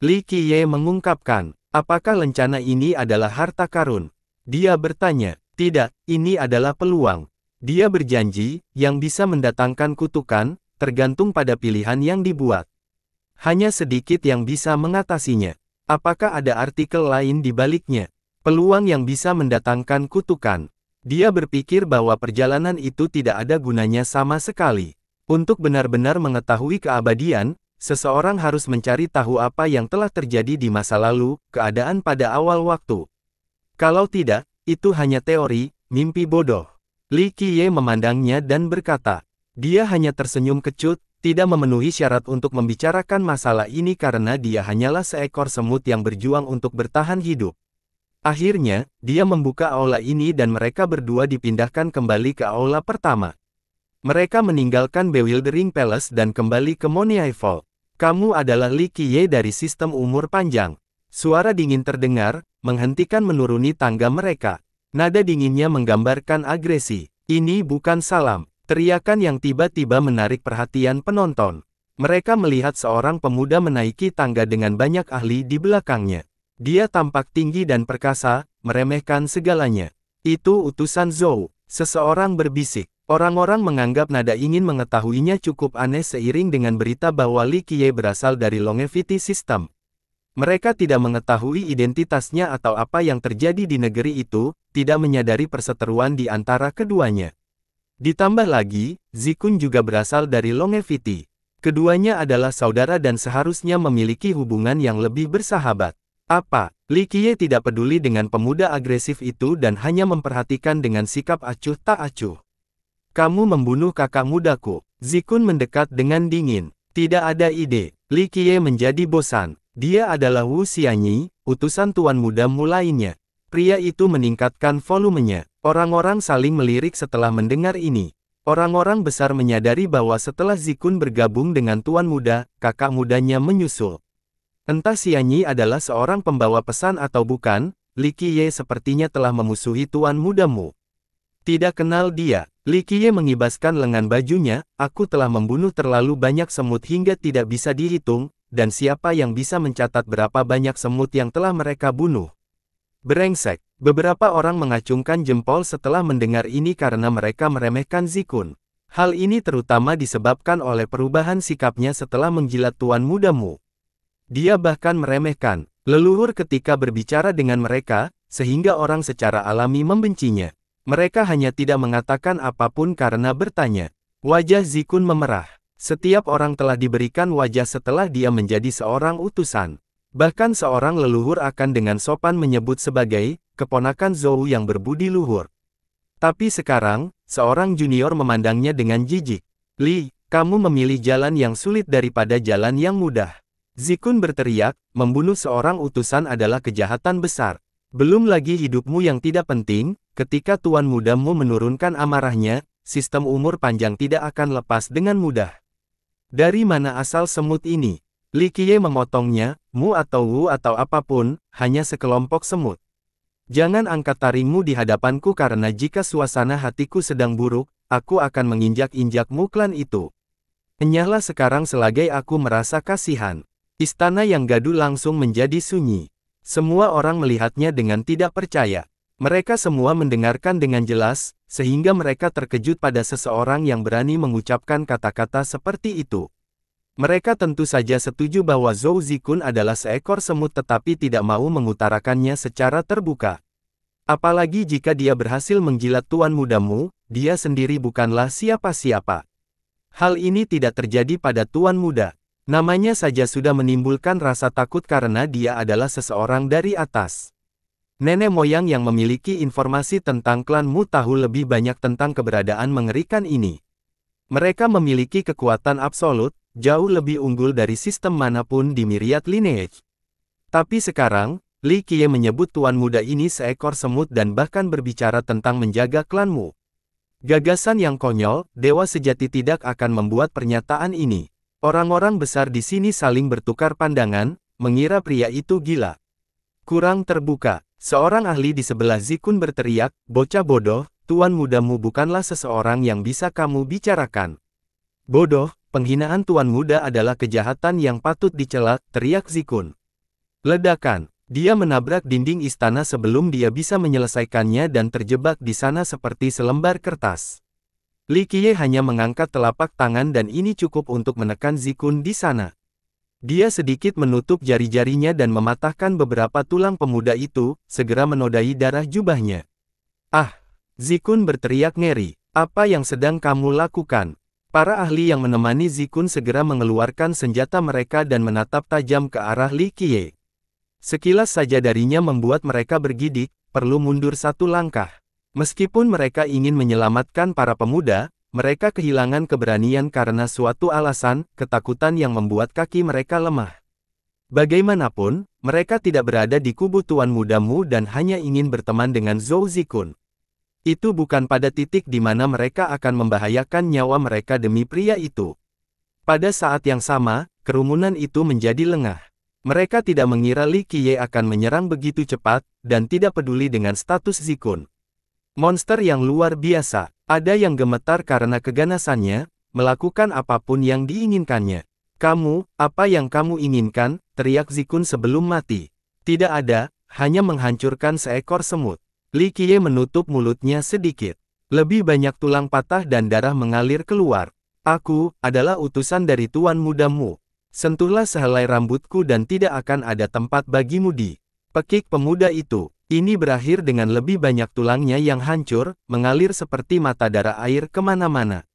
Li Qiye mengungkapkan, apakah lencana ini adalah harta karun? Dia bertanya, tidak, ini adalah peluang. Dia berjanji, yang bisa mendatangkan kutukan, tergantung pada pilihan yang dibuat. Hanya sedikit yang bisa mengatasinya. Apakah ada artikel lain di baliknya? Peluang yang bisa mendatangkan kutukan. Dia berpikir bahwa perjalanan itu tidak ada gunanya sama sekali. Untuk benar-benar mengetahui keabadian, seseorang harus mencari tahu apa yang telah terjadi di masa lalu, keadaan pada awal waktu. Kalau tidak, itu hanya teori, mimpi bodoh. Li Qiye memandangnya dan berkata, dia hanya tersenyum kecut, tidak memenuhi syarat untuk membicarakan masalah ini karena dia hanyalah seekor semut yang berjuang untuk bertahan hidup. Akhirnya, dia membuka aula ini dan mereka berdua dipindahkan kembali ke aula pertama. Mereka meninggalkan Bewildering Palace dan kembali ke Moniai Kamu adalah Li Qiye dari sistem umur panjang. Suara dingin terdengar, menghentikan menuruni tangga mereka. Nada dinginnya menggambarkan agresi. Ini bukan salam. Teriakan yang tiba-tiba menarik perhatian penonton. Mereka melihat seorang pemuda menaiki tangga dengan banyak ahli di belakangnya. Dia tampak tinggi dan perkasa, meremehkan segalanya. Itu utusan Zhou, seseorang berbisik. Orang-orang menganggap nada ingin mengetahuinya cukup aneh seiring dengan berita bahwa Li Qiye berasal dari longevity system. Mereka tidak mengetahui identitasnya atau apa yang terjadi di negeri itu, tidak menyadari perseteruan di antara keduanya. Ditambah lagi, Zikun juga berasal dari Longevity. Keduanya adalah saudara dan seharusnya memiliki hubungan yang lebih bersahabat. Apa? Li Qiye tidak peduli dengan pemuda agresif itu dan hanya memperhatikan dengan sikap acuh tak acuh. Kamu membunuh kakak mudaku. Zikun mendekat dengan dingin. Tidak ada ide. Li Qiye menjadi bosan. Dia adalah Wu Xianyi, utusan tuan muda mulainya. Pria itu meningkatkan volumenya. Orang-orang saling melirik setelah mendengar ini. Orang-orang besar menyadari bahwa setelah Zikun bergabung dengan tuan muda, kakak mudanya menyusul. Entah Sianyi adalah seorang pembawa pesan atau bukan, Li Qiye sepertinya telah memusuhi tuan mudamu. Tidak kenal dia, Li Qiye mengibaskan lengan bajunya, aku telah membunuh terlalu banyak semut hingga tidak bisa dihitung, dan siapa yang bisa mencatat berapa banyak semut yang telah mereka bunuh. Berengsek, beberapa orang mengacungkan jempol setelah mendengar ini karena mereka meremehkan Zikun. Hal ini terutama disebabkan oleh perubahan sikapnya setelah menjilat tuan mudamu. Dia bahkan meremehkan leluhur ketika berbicara dengan mereka, sehingga orang secara alami membencinya. Mereka hanya tidak mengatakan apapun karena bertanya. Wajah Zikun memerah. Setiap orang telah diberikan wajah setelah dia menjadi seorang utusan. Bahkan seorang leluhur akan dengan sopan menyebut sebagai keponakan Zhou yang berbudi luhur. Tapi sekarang, seorang junior memandangnya dengan jijik. Li, kamu memilih jalan yang sulit daripada jalan yang mudah. Zikun berteriak, membunuh seorang utusan adalah kejahatan besar. Belum lagi hidupmu yang tidak penting, ketika tuan mudamu menurunkan amarahnya, sistem umur panjang tidak akan lepas dengan mudah. Dari mana asal semut ini? Li Qiye memotongnya, mu atau wu atau apapun, hanya sekelompok semut. Jangan angkat taringmu di hadapanku karena jika suasana hatiku sedang buruk, aku akan menginjak-injak muklan itu. Enyahlah sekarang selagi aku merasa kasihan. Istana yang gaduh langsung menjadi sunyi. Semua orang melihatnya dengan tidak percaya. Mereka semua mendengarkan dengan jelas, sehingga mereka terkejut pada seseorang yang berani mengucapkan kata-kata seperti itu. Mereka tentu saja setuju bahwa Zhou Zikun adalah seekor semut tetapi tidak mau mengutarakannya secara terbuka. Apalagi jika dia berhasil menjilat tuan mudamu, dia sendiri bukanlah siapa-siapa. Hal ini tidak terjadi pada tuan muda. Namanya saja sudah menimbulkan rasa takut karena dia adalah seseorang dari atas. Nenek moyang yang memiliki informasi tentang klanmu tahu lebih banyak tentang keberadaan mengerikan ini. Mereka memiliki kekuatan absolut, jauh lebih unggul dari sistem manapun di Myriad Lineage. Tapi sekarang, Li Qiye menyebut tuan muda ini seekor semut dan bahkan berbicara tentang menjaga klanmu. Gagasan yang konyol, dewa sejati tidak akan membuat pernyataan ini. Orang-orang besar di sini saling bertukar pandangan, mengira pria itu gila. Kurang terbuka, seorang ahli di sebelah Zikun berteriak, bocah bodoh, tuan mudamu bukanlah seseorang yang bisa kamu bicarakan. Bodoh, Penghinaan Tuan Muda adalah kejahatan yang patut dicela, teriak Zikun. Ledakan, dia menabrak dinding istana sebelum dia bisa menyelesaikannya dan terjebak di sana seperti selembar kertas. Li Qiye hanya mengangkat telapak tangan dan ini cukup untuk menekan Zikun di sana. Dia sedikit menutup jari-jarinya dan mematahkan beberapa tulang pemuda itu, segera menodai darah jubahnya. Ah! Zikun berteriak ngeri. Apa yang sedang kamu lakukan? Para ahli yang menemani Zikun segera mengeluarkan senjata mereka dan menatap tajam ke arah Li Qiye. Sekilas saja darinya membuat mereka bergidik, perlu mundur satu langkah. Meskipun mereka ingin menyelamatkan para pemuda, mereka kehilangan keberanian karena suatu alasan, ketakutan yang membuat kaki mereka lemah. Bagaimanapun, mereka tidak berada di kubu Tuan Mudamu dan hanya ingin berteman dengan Zhou Zikun. Itu bukan pada titik di mana mereka akan membahayakan nyawa mereka demi pria itu. Pada saat yang sama, kerumunan itu menjadi lengah. Mereka tidak mengira Li Qiye akan menyerang begitu cepat, dan tidak peduli dengan status Zikun. Monster yang luar biasa, ada yang gemetar karena keganasannya, melakukan apapun yang diinginkannya. Kamu, apa yang kamu inginkan, teriak Zikun sebelum mati. Tidak ada, hanya menghancurkan seekor semut. Li Qiye menutup mulutnya sedikit. Lebih banyak tulang patah dan darah mengalir keluar. Aku adalah utusan dari tuan mudamu. Sentuhlah sehelai rambutku dan tidak akan ada tempat bagimu di pekik pemuda itu. Ini berakhir dengan lebih banyak tulangnya yang hancur, mengalir seperti mata darah air kemana-mana.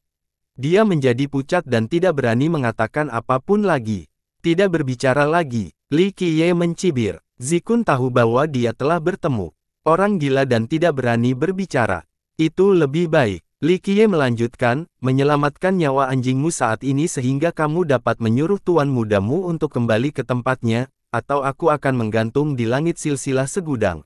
Dia menjadi pucat dan tidak berani mengatakan apapun lagi. Tidak berbicara lagi. Li Qiye mencibir. Zikun tahu bahwa dia telah bertemu Orang gila dan tidak berani berbicara. Itu lebih baik. Li Qiye melanjutkan, menyelamatkan nyawa anjingmu saat ini sehingga kamu dapat menyuruh tuan mudamu untuk kembali ke tempatnya, atau aku akan menggantung di langit silsilah segudang.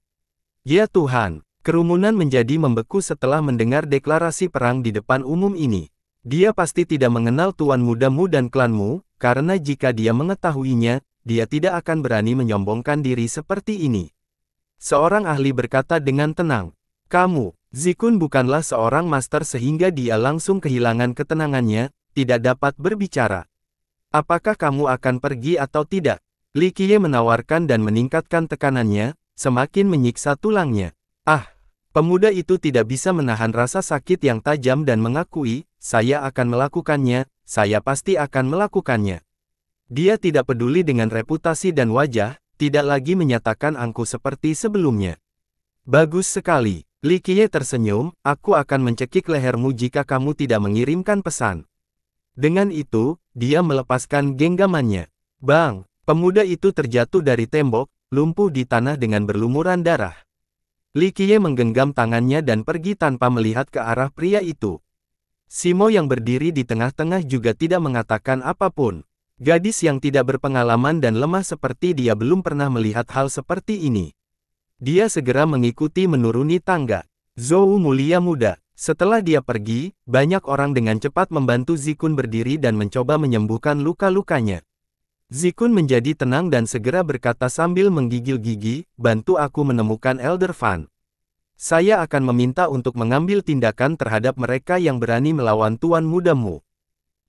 Ya Tuhan, kerumunan menjadi membeku setelah mendengar deklarasi perang di depan umum ini. Dia pasti tidak mengenal tuan mudamu dan klanmu, karena jika dia mengetahuinya, dia tidak akan berani menyombongkan diri seperti ini. Seorang ahli berkata dengan tenang, Kamu, Zikun bukanlah seorang master sehingga dia langsung kehilangan ketenangannya, tidak dapat berbicara. Apakah kamu akan pergi atau tidak? Li Qiye menawarkan dan meningkatkan tekanannya, semakin menyiksa tulangnya. Ah, pemuda itu tidak bisa menahan rasa sakit yang tajam dan mengakui, saya akan melakukannya, saya pasti akan melakukannya. Dia tidak peduli dengan reputasi dan wajah, tidak lagi menyatakan angku seperti sebelumnya. Bagus sekali, Li Qiye tersenyum, aku akan mencekik lehermu jika kamu tidak mengirimkan pesan. Dengan itu, dia melepaskan genggamannya. Bang, pemuda itu terjatuh dari tembok, lumpuh di tanah dengan berlumuran darah. Li Qiye menggenggam tangannya dan pergi tanpa melihat ke arah pria itu. Simo yang berdiri di tengah-tengah juga tidak mengatakan apapun. Gadis yang tidak berpengalaman dan lemah seperti dia belum pernah melihat hal seperti ini. Dia segera mengikuti menuruni tangga. Zou mulia muda. Setelah dia pergi, banyak orang dengan cepat membantu Zikun berdiri dan mencoba menyembuhkan luka-lukanya. Zikun menjadi tenang dan segera berkata sambil menggigil gigi, bantu aku menemukan Elder Fan. Saya akan meminta untuk mengambil tindakan terhadap mereka yang berani melawan tuan mudamu.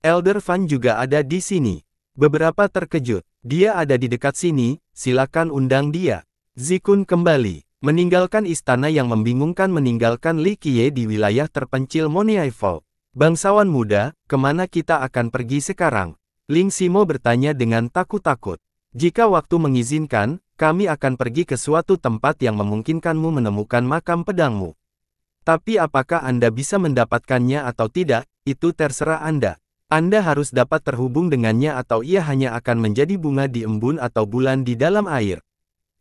Elder Fan juga ada di sini. Beberapa terkejut, dia ada di dekat sini, silakan undang dia. Zikun kembali, meninggalkan istana yang membingungkan meninggalkan Li Qiye di wilayah terpencil Moniaifo. Bangsawan muda, kemana kita akan pergi sekarang? Ling Simo bertanya dengan takut-takut. Jika waktu mengizinkan, kami akan pergi ke suatu tempat yang memungkinkanmu menemukan makam pedangmu. Tapi apakah Anda bisa mendapatkannya atau tidak, itu terserah Anda. Anda harus dapat terhubung dengannya atau ia hanya akan menjadi bunga di embun atau bulan di dalam air.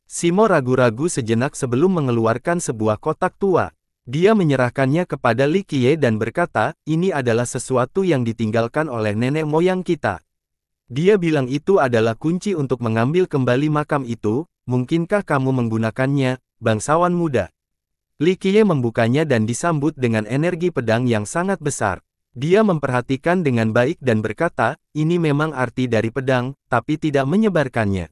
Simo ragu-ragu sejenak sebelum mengeluarkan sebuah kotak tua. Dia menyerahkannya kepada Li Likie dan berkata, ini adalah sesuatu yang ditinggalkan oleh nenek moyang kita. Dia bilang itu adalah kunci untuk mengambil kembali makam itu, mungkinkah kamu menggunakannya, bangsawan muda? Li Likie membukanya dan disambut dengan energi pedang yang sangat besar. Dia memperhatikan dengan baik dan berkata, ini memang arti dari pedang, tapi tidak menyebarkannya.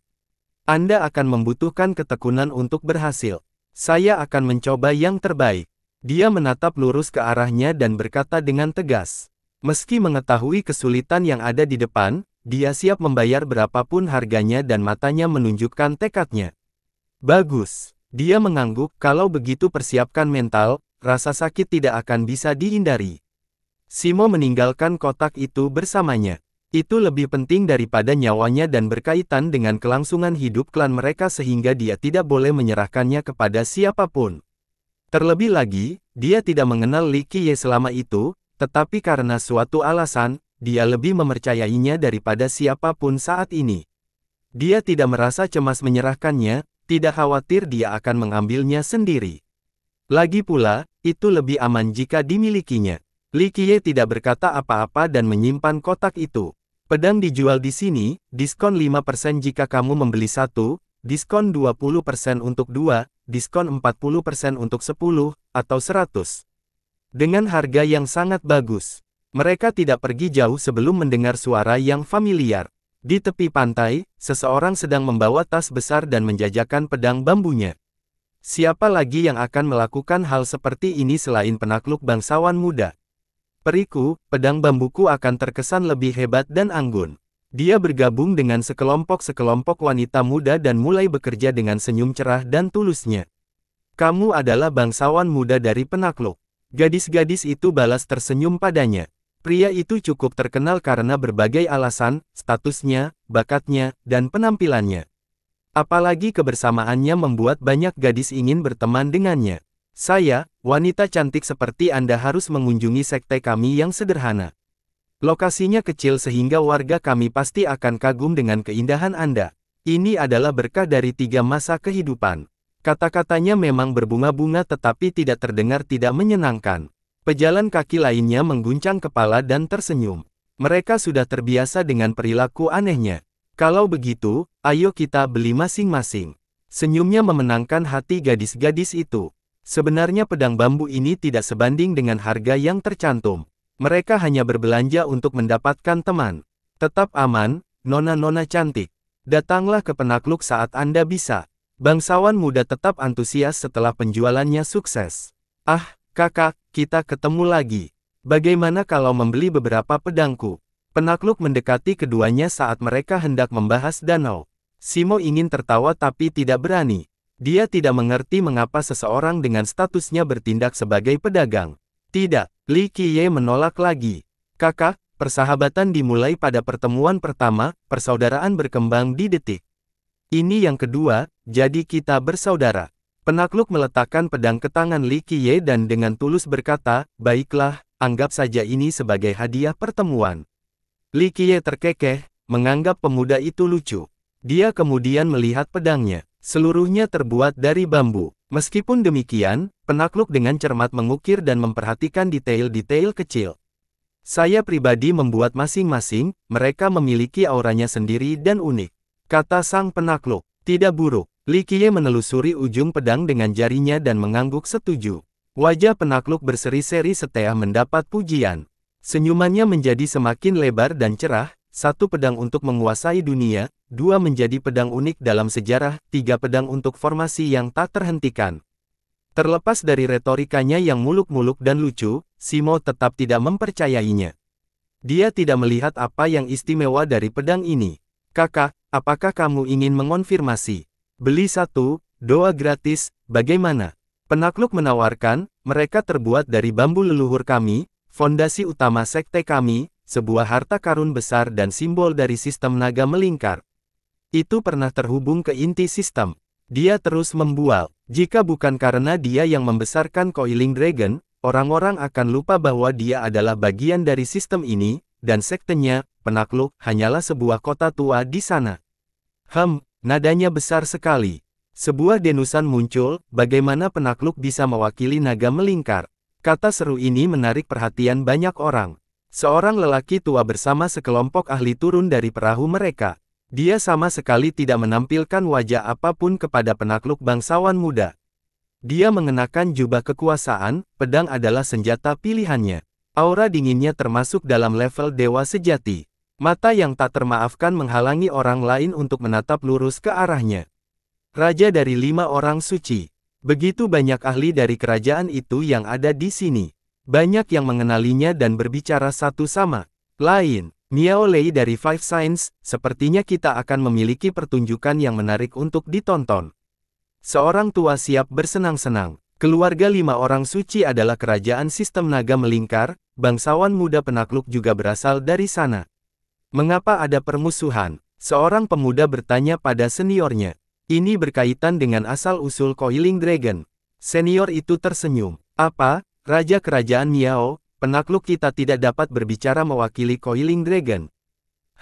Anda akan membutuhkan ketekunan untuk berhasil. Saya akan mencoba yang terbaik. Dia menatap lurus ke arahnya dan berkata dengan tegas. Meski mengetahui kesulitan yang ada di depan, dia siap membayar berapapun harganya dan matanya menunjukkan tekadnya. Bagus. Dia mengangguk, kalau begitu persiapkan mental, rasa sakit tidak akan bisa dihindari. Simo meninggalkan kotak itu bersamanya. Itu lebih penting daripada nyawanya dan berkaitan dengan kelangsungan hidup klan mereka sehingga dia tidak boleh menyerahkannya kepada siapapun. Terlebih lagi, dia tidak mengenal Li Qiye selama itu, tetapi karena suatu alasan, dia lebih memercayainya daripada siapapun saat ini. Dia tidak merasa cemas menyerahkannya, tidak khawatir dia akan mengambilnya sendiri. Lagi pula, itu lebih aman jika dimilikinya. Li Qiye tidak berkata apa-apa dan menyimpan kotak itu. Pedang dijual di sini, diskon 5% jika kamu membeli satu, diskon 20% untuk dua, diskon 40% untuk 10, atau 100. Dengan harga yang sangat bagus. Mereka tidak pergi jauh sebelum mendengar suara yang familiar. Di tepi pantai, seseorang sedang membawa tas besar dan menjajakan pedang bambunya. Siapa lagi yang akan melakukan hal seperti ini selain penakluk bangsawan muda? Periku, pedang bambuku akan terkesan lebih hebat dan anggun. Dia bergabung dengan sekelompok-sekelompok wanita muda dan mulai bekerja dengan senyum cerah dan tulusnya. Kamu adalah bangsawan muda dari penakluk. Gadis-gadis itu balas tersenyum padanya. Pria itu cukup terkenal karena berbagai alasan, statusnya, bakatnya, dan penampilannya. Apalagi kebersamaannya membuat banyak gadis ingin berteman dengannya. Saya, wanita cantik seperti Anda harus mengunjungi sekte kami yang sederhana. Lokasinya kecil sehingga warga kami pasti akan kagum dengan keindahan Anda. Ini adalah berkah dari tiga masa kehidupan. Kata-katanya memang berbunga-bunga tetapi tidak terdengar tidak menyenangkan. Pejalan kaki lainnya mengguncang kepala dan tersenyum. Mereka sudah terbiasa dengan perilaku anehnya. Kalau begitu, ayo kita beli masing-masing. Senyumnya memenangkan hati gadis-gadis itu. Sebenarnya pedang bambu ini tidak sebanding dengan harga yang tercantum. Mereka hanya berbelanja untuk mendapatkan teman. Tetap aman, nona-nona cantik. Datanglah ke penakluk saat Anda bisa. Bangsawan muda tetap antusias setelah penjualannya sukses. Ah, kakak, kita ketemu lagi. Bagaimana kalau membeli beberapa pedangku? Penakluk mendekati keduanya saat mereka hendak membahas danau. Simo ingin tertawa tapi tidak berani. Dia tidak mengerti mengapa seseorang dengan statusnya bertindak sebagai pedagang. Tidak, Li Qiye menolak lagi. Kakak, persahabatan dimulai pada pertemuan pertama, persaudaraan berkembang di detik. Ini yang kedua, jadi kita bersaudara. Penakluk meletakkan pedang ke tangan Li Qiye dan dengan tulus berkata, baiklah, anggap saja ini sebagai hadiah pertemuan. Li Qiye terkekeh, menganggap pemuda itu lucu. Dia kemudian melihat pedangnya. Seluruhnya terbuat dari bambu. Meskipun demikian, penakluk dengan cermat mengukir dan memperhatikan detail-detail kecil. Saya pribadi membuat masing-masing, mereka memiliki auranya sendiri dan unik. Kata sang penakluk, tidak buruk. Likie menelusuri ujung pedang dengan jarinya dan mengangguk setuju. Wajah penakluk berseri-seri setelah mendapat pujian. Senyumannya menjadi semakin lebar dan cerah, satu pedang untuk menguasai dunia, dua menjadi pedang unik dalam sejarah, tiga pedang untuk formasi yang tak terhentikan. Terlepas dari retorikanya yang muluk-muluk dan lucu, Simo tetap tidak mempercayainya. Dia tidak melihat apa yang istimewa dari pedang ini. Kakak, apakah kamu ingin mengonfirmasi? Beli satu, doa gratis, bagaimana? Penakluk menawarkan, mereka terbuat dari bambu leluhur kami, fondasi utama sekte kami, sebuah harta karun besar dan simbol dari sistem naga melingkar. Itu pernah terhubung ke inti sistem. Dia terus membual. Jika bukan karena dia yang membesarkan Coiling Dragon, orang-orang akan lupa bahwa dia adalah bagian dari sistem ini, dan sektenya, penakluk, hanyalah sebuah kota tua di sana. Hem, nadanya besar sekali. Sebuah denusan muncul, bagaimana penakluk bisa mewakili naga melingkar. Kata seru ini menarik perhatian banyak orang. Seorang lelaki tua bersama sekelompok ahli turun dari perahu mereka. Dia sama sekali tidak menampilkan wajah apapun kepada penakluk bangsawan muda. Dia mengenakan jubah kekuasaan, pedang adalah senjata pilihannya. Aura dinginnya termasuk dalam level dewa sejati. Mata yang tak termaafkan menghalangi orang lain untuk menatap lurus ke arahnya. Raja dari lima orang suci. Begitu banyak ahli dari kerajaan itu yang ada di sini. Banyak yang mengenalinya dan berbicara satu sama lain. Miao Lei dari Five Signs, sepertinya kita akan memiliki pertunjukan yang menarik untuk ditonton. Seorang tua siap bersenang-senang. Keluarga lima orang suci adalah kerajaan sistem naga melingkar, bangsawan muda penakluk juga berasal dari sana. Mengapa ada permusuhan? Seorang pemuda bertanya pada seniornya. Ini berkaitan dengan asal-usul Coiling Dragon. Senior itu tersenyum. Apa, Raja Kerajaan Miao, penakluk kita tidak dapat berbicara mewakili Coiling Dragon.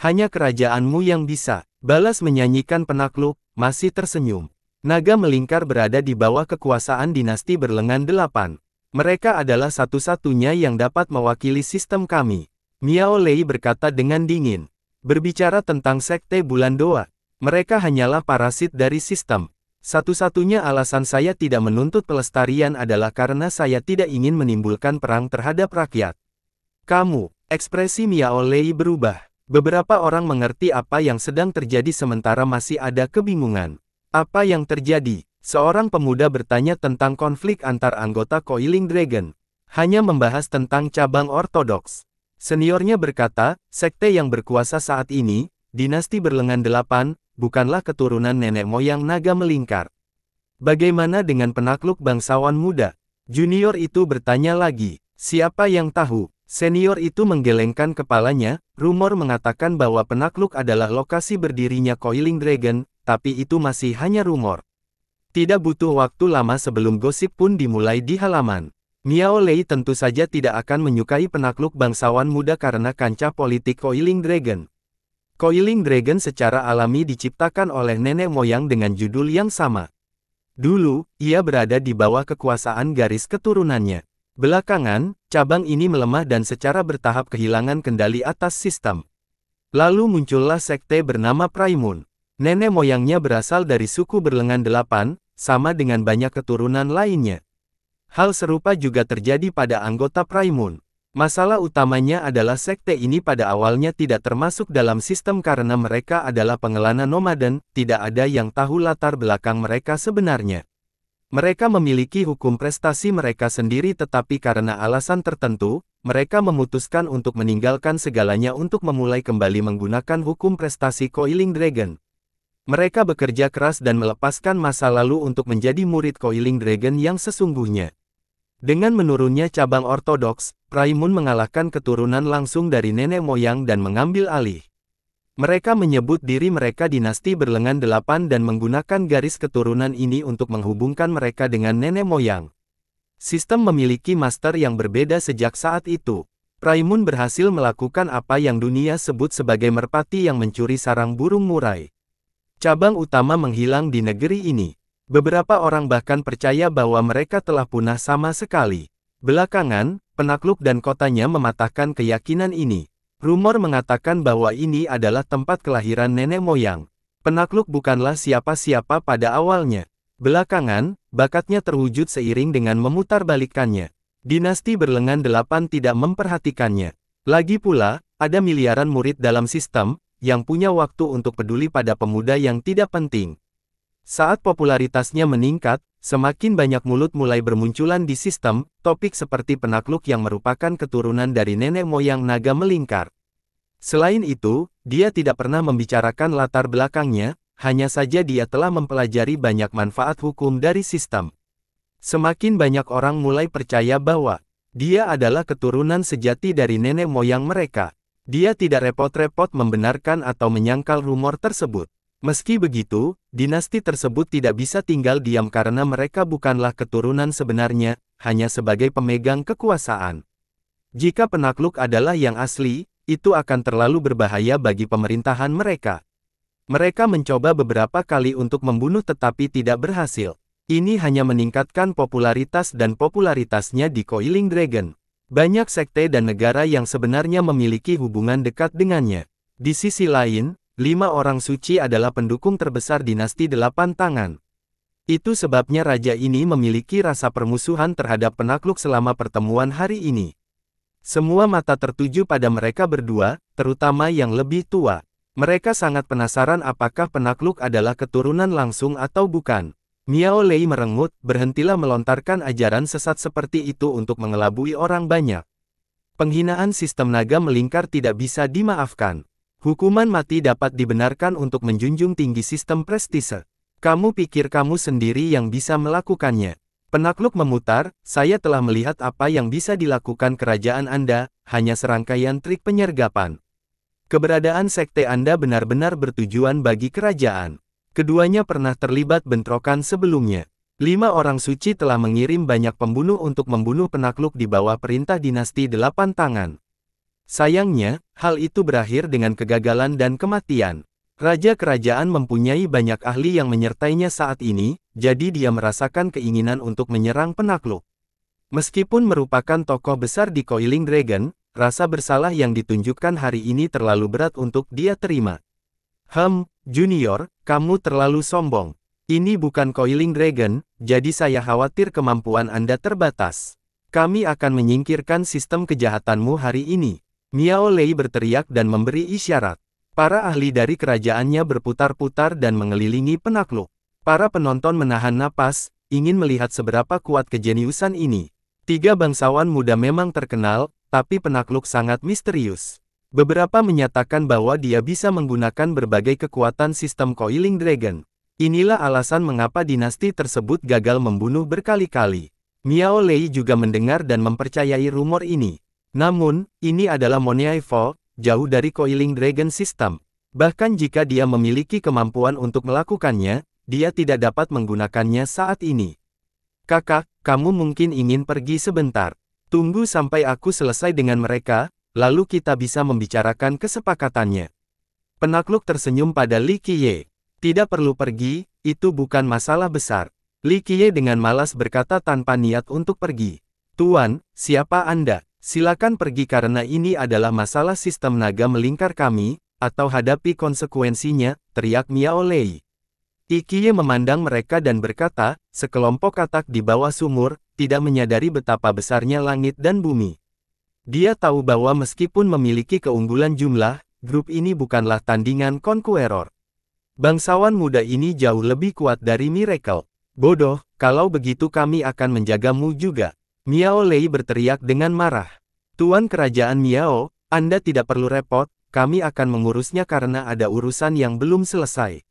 Hanya kerajaanmu yang bisa, balas menyanyikan penakluk, masih tersenyum. Naga melingkar berada di bawah kekuasaan dinasti berlengan delapan. Mereka adalah satu-satunya yang dapat mewakili sistem kami. Miao Lei berkata dengan dingin. Berbicara tentang Sekte Bulan Doa, mereka hanyalah parasit dari sistem. Satu-satunya alasan saya tidak menuntut pelestarian adalah karena saya tidak ingin menimbulkan perang terhadap rakyat. Kamu, ekspresi Miao Lei berubah. Beberapa orang mengerti apa yang sedang terjadi sementara masih ada kebingungan. Apa yang terjadi? Seorang pemuda bertanya tentang konflik antar anggota Coiling Dragon. Hanya membahas tentang cabang ortodoks. Seniornya berkata, sekte yang berkuasa saat ini, dinasti berlengan delapan, bukanlah keturunan nenek moyang naga melingkar. Bagaimana dengan penakluk bangsawan muda? Junior itu bertanya lagi, siapa yang tahu? Senior itu menggelengkan kepalanya, rumor mengatakan bahwa penakluk adalah lokasi berdirinya Coiling Dragon, tapi itu masih hanya rumor. Tidak butuh waktu lama sebelum gosip pun dimulai di halaman. Miao Lei tentu saja tidak akan menyukai penakluk bangsawan muda karena kancah politik Coiling Dragon. Coiling Dragon secara alami diciptakan oleh nenek moyang dengan judul yang sama. Dulu, ia berada di bawah kekuasaan garis keturunannya. Belakangan, cabang ini melemah dan secara bertahap kehilangan kendali atas sistem. Lalu muncullah sekte bernama Praimun. Nenek moyangnya berasal dari suku berlengan delapan, sama dengan banyak keturunan lainnya. Hal serupa juga terjadi pada anggota Praimun. Masalah utamanya adalah sekte ini pada awalnya tidak termasuk dalam sistem karena mereka adalah pengelana nomaden, tidak ada yang tahu latar belakang mereka sebenarnya. Mereka memiliki hukum prestasi mereka sendiri tetapi karena alasan tertentu, mereka memutuskan untuk meninggalkan segalanya untuk memulai kembali menggunakan hukum prestasi Coiling Dragon. Mereka bekerja keras dan melepaskan masa lalu untuk menjadi murid Coiling Dragon yang sesungguhnya. Dengan menurunnya cabang ortodoks, Praimun mengalahkan keturunan langsung dari nenek moyang dan mengambil alih. Mereka menyebut diri mereka dinasti berlengan delapan dan menggunakan garis keturunan ini untuk menghubungkan mereka dengan nenek moyang. Sistem memiliki master yang berbeda sejak saat itu. Praimun berhasil melakukan apa yang dunia sebut sebagai merpati yang mencuri sarang burung murai. Cabang utama menghilang di negeri ini. Beberapa orang bahkan percaya bahwa mereka telah punah sama sekali. Belakangan, penakluk dan kotanya mematahkan keyakinan ini. Rumor mengatakan bahwa ini adalah tempat kelahiran nenek moyang. Penakluk bukanlah siapa-siapa pada awalnya. Belakangan, bakatnya terwujud seiring dengan memutarbalikkannya. Dinasti berlengan delapan tidak memperhatikannya. Lagi pula, ada miliaran murid dalam sistem, yang punya waktu untuk peduli pada pemuda yang tidak penting. Saat popularitasnya meningkat, semakin banyak mulut mulai bermunculan di sistem, topik seperti penakluk yang merupakan keturunan dari nenek moyang naga melingkar. Selain itu, dia tidak pernah membicarakan latar belakangnya, hanya saja dia telah mempelajari banyak manfaat hukum dari sistem. Semakin banyak orang mulai percaya bahwa dia adalah keturunan sejati dari nenek moyang mereka. Dia tidak repot-repot membenarkan atau menyangkal rumor tersebut. Meski begitu, dinasti tersebut tidak bisa tinggal diam karena mereka bukanlah keturunan sebenarnya, hanya sebagai pemegang kekuasaan. Jika penakluk adalah yang asli, itu akan terlalu berbahaya bagi pemerintahan mereka. Mereka mencoba beberapa kali untuk membunuh tetapi tidak berhasil. Ini hanya meningkatkan popularitas dan popularitasnya di Coiling Dragon. Banyak sekte dan negara yang sebenarnya memiliki hubungan dekat dengannya. Di sisi lain, Lima orang suci adalah pendukung terbesar dinasti Delapan Tangan. Itu sebabnya raja ini memiliki rasa permusuhan terhadap penakluk selama pertemuan hari ini. Semua mata tertuju pada mereka berdua, terutama yang lebih tua. Mereka sangat penasaran apakah penakluk adalah keturunan langsung atau bukan. Miao Lei merengut, berhentilah melontarkan ajaran sesat seperti itu untuk mengelabui orang banyak. Penghinaan sistem naga melingkar tidak bisa dimaafkan. Hukuman mati dapat dibenarkan untuk menjunjung tinggi sistem prestise. Kamu pikir kamu sendiri yang bisa melakukannya. Penakluk memutar, saya telah melihat apa yang bisa dilakukan kerajaan Anda, hanya serangkaian trik penyergapan. Keberadaan sekte Anda benar-benar bertujuan bagi kerajaan. Keduanya pernah terlibat bentrokan sebelumnya. Lima orang suci telah mengirim banyak pembunuh untuk membunuh penakluk di bawah perintah dinasti delapan tangan. Sayangnya, hal itu berakhir dengan kegagalan dan kematian. Raja kerajaan mempunyai banyak ahli yang menyertainya saat ini, jadi dia merasakan keinginan untuk menyerang penakluk. Meskipun merupakan tokoh besar di Coiling Dragon, rasa bersalah yang ditunjukkan hari ini terlalu berat untuk dia terima. Hem, Junior, kamu terlalu sombong. Ini bukan Coiling Dragon, jadi saya khawatir kemampuan Anda terbatas. Kami akan menyingkirkan sistem kejahatanmu hari ini. Miao Lei berteriak dan memberi isyarat. Para ahli dari kerajaannya berputar-putar dan mengelilingi penakluk. Para penonton menahan napas, ingin melihat seberapa kuat kejeniusan ini. Tiga bangsawan muda memang terkenal, tapi penakluk sangat misterius. Beberapa menyatakan bahwa dia bisa menggunakan berbagai kekuatan sistem coiling dragon. Inilah alasan mengapa dinasti tersebut gagal membunuh berkali-kali. Miao Lei juga mendengar dan mempercayai rumor ini. Namun, ini adalah Evo, jauh dari Coiling Dragon System. Bahkan jika dia memiliki kemampuan untuk melakukannya, dia tidak dapat menggunakannya saat ini. Kakak, kamu mungkin ingin pergi sebentar. Tunggu sampai aku selesai dengan mereka, lalu kita bisa membicarakan kesepakatannya. Penakluk tersenyum pada Li Qiye. Tidak perlu pergi, itu bukan masalah besar. Li Qiye dengan malas berkata tanpa niat untuk pergi. Tuan, siapa Anda? Silakan pergi karena ini adalah masalah sistem naga melingkar kami, atau hadapi konsekuensinya, teriak Miao Lei. Ikiye memandang mereka dan berkata, sekelompok katak di bawah sumur, tidak menyadari betapa besarnya langit dan bumi. Dia tahu bahwa meskipun memiliki keunggulan jumlah, grup ini bukanlah tandingan Conqueror. Bangsawan muda ini jauh lebih kuat dari Miracle. Bodoh, kalau begitu kami akan menjagamu juga. Miao Lei berteriak dengan marah. Tuan Kerajaan Miao, Anda tidak perlu repot, kami akan mengurusnya karena ada urusan yang belum selesai.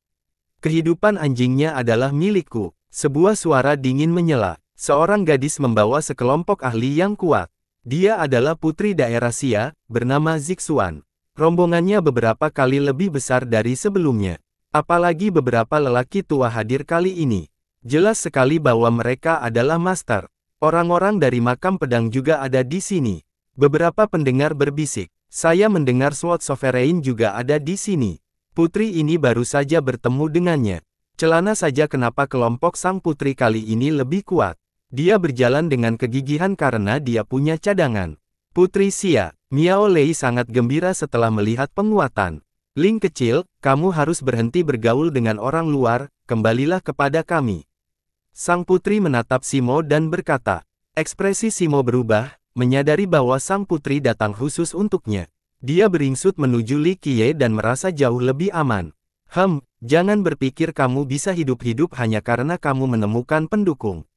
Kehidupan anjingnya adalah milikku. Sebuah suara dingin menyela. Seorang gadis membawa sekelompok ahli yang kuat. Dia adalah putri daerah Sia, bernama Zixuan. Rombongannya beberapa kali lebih besar dari sebelumnya. Apalagi beberapa lelaki tua hadir kali ini. Jelas sekali bahwa mereka adalah master. Orang-orang dari makam pedang juga ada di sini. Beberapa pendengar berbisik, saya mendengar SWAT Sovereign juga ada di sini. Putri ini baru saja bertemu dengannya. Celana saja kenapa kelompok sang putri kali ini lebih kuat. Dia berjalan dengan kegigihan karena dia punya cadangan. Putri Sia, Miao Lei sangat gembira setelah melihat penguatan. Ling kecil, kamu harus berhenti bergaul dengan orang luar, kembalilah kepada kami. Sang putri menatap Simo dan berkata, ekspresi Simo berubah, menyadari bahwa sang putri datang khusus untuknya. Dia beringsut menuju Li Qiye dan merasa jauh lebih aman. Hem, jangan berpikir kamu bisa hidup-hidup hanya karena kamu menemukan pendukung.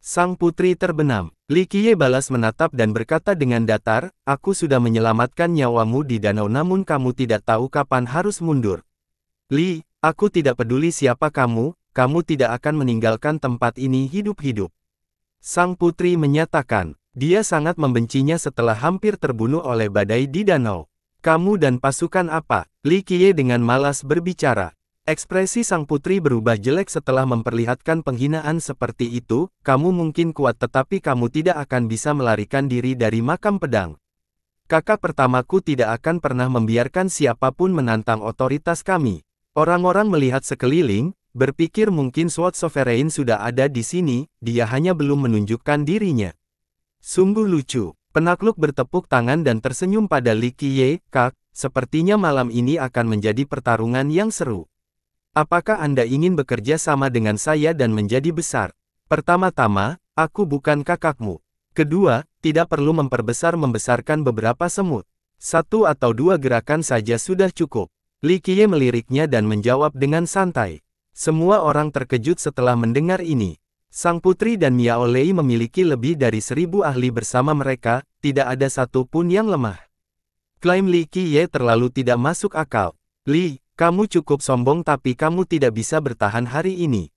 Sang putri terbenam. Li Qiye balas menatap dan berkata dengan datar, Aku sudah menyelamatkan nyawamu di danau namun kamu tidak tahu kapan harus mundur. Li, aku tidak peduli siapa kamu, kamu tidak akan meninggalkan tempat ini hidup-hidup. Sang putri menyatakan, dia sangat membencinya setelah hampir terbunuh oleh badai di danau. Kamu dan pasukan apa? Li Qiye dengan malas berbicara. Ekspresi sang putri berubah jelek setelah memperlihatkan penghinaan seperti itu, kamu mungkin kuat tetapi kamu tidak akan bisa melarikan diri dari makam pedang. Kakak pertamaku tidak akan pernah membiarkan siapapun menantang otoritas kami. Orang-orang melihat sekeliling, Berpikir mungkin SWAT Sovereign sudah ada di sini, dia hanya belum menunjukkan dirinya. Sungguh lucu. Penakluk bertepuk tangan dan tersenyum pada Li Qiye, Kak, sepertinya malam ini akan menjadi pertarungan yang seru. Apakah Anda ingin bekerja sama dengan saya dan menjadi besar? Pertama-tama, aku bukan kakakmu. Kedua, tidak perlu memperbesar-membesarkan beberapa semut. Satu atau dua gerakan saja sudah cukup. Li Qiye meliriknya dan menjawab dengan santai. Semua orang terkejut setelah mendengar ini. Sang putri dan Miao Lei memiliki lebih dari seribu ahli bersama mereka, tidak ada satu pun yang lemah. Klaim Li Qiye terlalu tidak masuk akal. Li, kamu cukup sombong tapi kamu tidak bisa bertahan hari ini.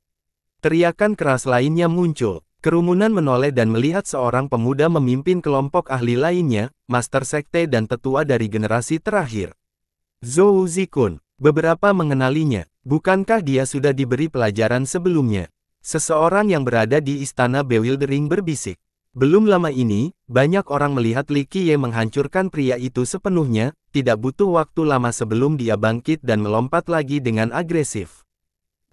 Teriakan keras lainnya muncul. Kerumunan menoleh dan melihat seorang pemuda memimpin kelompok ahli lainnya, master sekte dan tetua dari generasi terakhir. Zhou Zikun, beberapa mengenalinya, Bukankah dia sudah diberi pelajaran sebelumnya? Seseorang yang berada di istana Bewildering berbisik. Belum lama ini, banyak orang melihat Li Qiye menghancurkan pria itu sepenuhnya, tidak butuh waktu lama sebelum dia bangkit dan melompat lagi dengan agresif.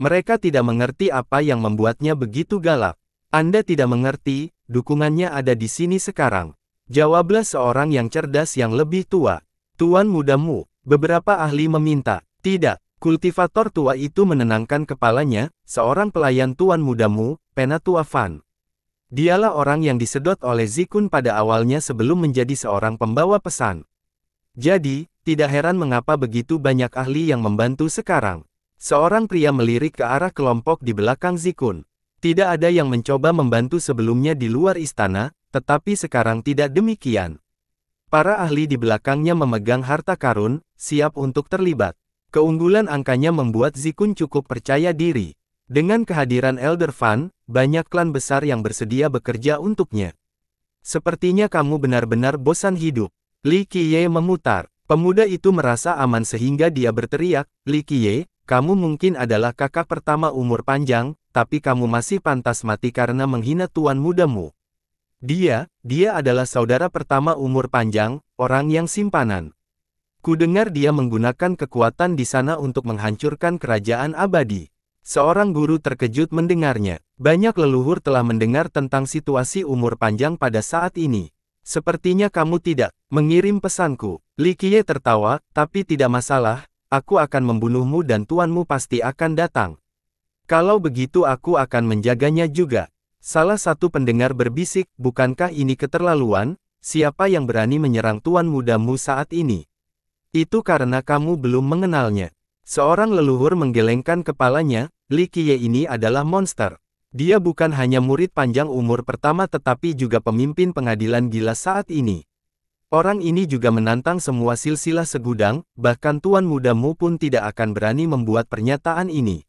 Mereka tidak mengerti apa yang membuatnya begitu galak. Anda tidak mengerti, dukungannya ada di sini sekarang. Jawablah seorang yang cerdas yang lebih tua. Tuan mudamu, beberapa ahli meminta. Tidak, Kultivator tua itu menenangkan kepalanya, seorang pelayan tuan mudamu, Penatua Fan. Dialah orang yang disedot oleh Zikun pada awalnya sebelum menjadi seorang pembawa pesan. Jadi, tidak heran mengapa begitu banyak ahli yang membantu sekarang. Seorang pria melirik ke arah kelompok di belakang Zikun. Tidak ada yang mencoba membantu sebelumnya di luar istana, tetapi sekarang tidak demikian. Para ahli di belakangnya memegang harta karun, siap untuk terlibat. Keunggulan angkanya membuat Zikun cukup percaya diri. Dengan kehadiran Elder Fan, banyak klan besar yang bersedia bekerja untuknya. Sepertinya kamu benar-benar bosan hidup. Li Qiye memutar. Pemuda itu merasa aman sehingga dia berteriak, Li Qiye, kamu mungkin adalah kakak pertama umur panjang, tapi kamu masih pantas mati karena menghina tuan mudamu. Dia, dia adalah saudara pertama umur panjang, orang yang simpanan. Kudengar dia menggunakan kekuatan di sana untuk menghancurkan kerajaan abadi. Seorang guru terkejut mendengarnya. Banyak leluhur telah mendengar tentang situasi umur panjang pada saat ini. Sepertinya kamu tidak mengirim pesanku. Li Likie tertawa, tapi tidak masalah, aku akan membunuhmu dan tuanmu pasti akan datang. Kalau begitu aku akan menjaganya juga. Salah satu pendengar berbisik, bukankah ini keterlaluan? Siapa yang berani menyerang tuan mudamu saat ini? Itu karena kamu belum mengenalnya. Seorang leluhur menggelengkan kepalanya, Li Qiye ini adalah monster. Dia bukan hanya murid panjang umur pertama tetapi juga pemimpin pengadilan gila saat ini. Orang ini juga menantang semua silsilah segudang, bahkan tuan mudamu pun tidak akan berani membuat pernyataan ini.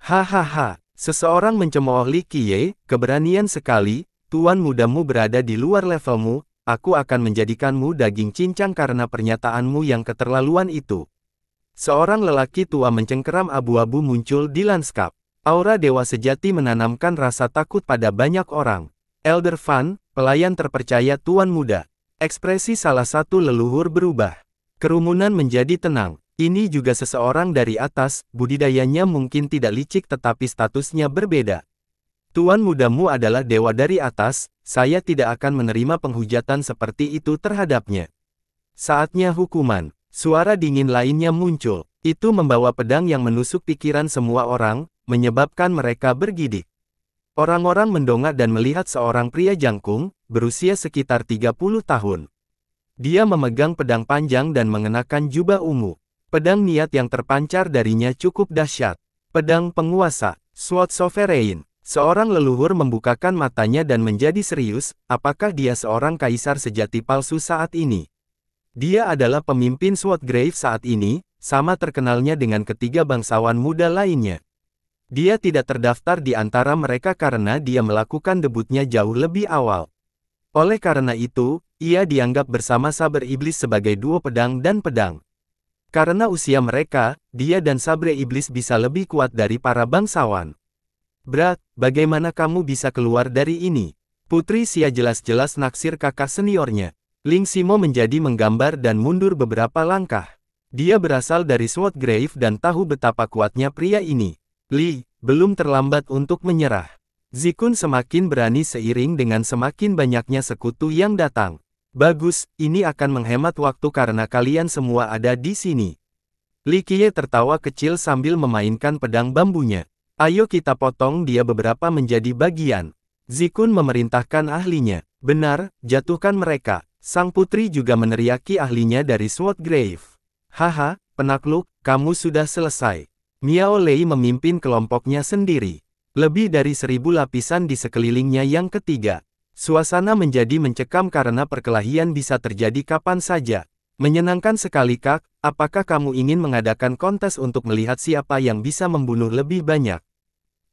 Hahaha, seseorang mencemooh Li Qiye, keberanian sekali, tuan mudamu berada di luar levelmu, aku akan menjadikanmu daging cincang karena pernyataanmu yang keterlaluan itu. Seorang lelaki tua mencengkeram abu-abu muncul di lanskap. Aura dewa sejati menanamkan rasa takut pada banyak orang. Elder Fan, pelayan terpercaya tuan muda. Ekspresi salah satu leluhur berubah. Kerumunan menjadi tenang. Ini juga seseorang dari atas, budidayanya mungkin tidak licik tetapi statusnya berbeda. Tuan mudamu adalah dewa dari atas, saya tidak akan menerima penghujatan seperti itu terhadapnya. Saatnya hukuman. Suara dingin lainnya muncul. Itu membawa pedang yang menusuk pikiran semua orang, menyebabkan mereka bergidik. Orang-orang mendongak dan melihat seorang pria jangkung, berusia sekitar 30 tahun. Dia memegang pedang panjang dan mengenakan jubah ungu. Pedang niat yang terpancar darinya cukup dahsyat. Pedang penguasa, Swat Sovereign. Seorang leluhur membukakan matanya dan menjadi serius, apakah dia seorang kaisar sejati palsu saat ini? Dia adalah pemimpin Swordgrave saat ini, sama terkenalnya dengan ketiga bangsawan muda lainnya. Dia tidak terdaftar di antara mereka karena dia melakukan debutnya jauh lebih awal. Oleh karena itu, ia dianggap bersama Saber Iblis sebagai duo pedang dan pedang. Karena usia mereka, dia dan Sabre Iblis bisa lebih kuat dari para bangsawan. Brat, bagaimana kamu bisa keluar dari ini? Putri Xia jelas-jelas naksir kakak seniornya. Ling Simo menjadi menggambar dan mundur beberapa langkah. Dia berasal dari SWOT Grave dan tahu betapa kuatnya pria ini. Li, belum terlambat untuk menyerah. Zikun semakin berani seiring dengan semakin banyaknya sekutu yang datang. Bagus, ini akan menghemat waktu karena kalian semua ada di sini. Li Qiye tertawa kecil sambil memainkan pedang bambunya. Ayo kita potong dia beberapa menjadi bagian. Zikun memerintahkan ahlinya. Benar, jatuhkan mereka. Sang putri juga meneriaki ahlinya dari Sword Grave. Haha, penakluk, kamu sudah selesai. Miao Lei memimpin kelompoknya sendiri. Lebih dari seribu lapisan di sekelilingnya yang ketiga. Suasana menjadi mencekam karena perkelahian bisa terjadi kapan saja. Menyenangkan sekali kak, apakah kamu ingin mengadakan kontes untuk melihat siapa yang bisa membunuh lebih banyak?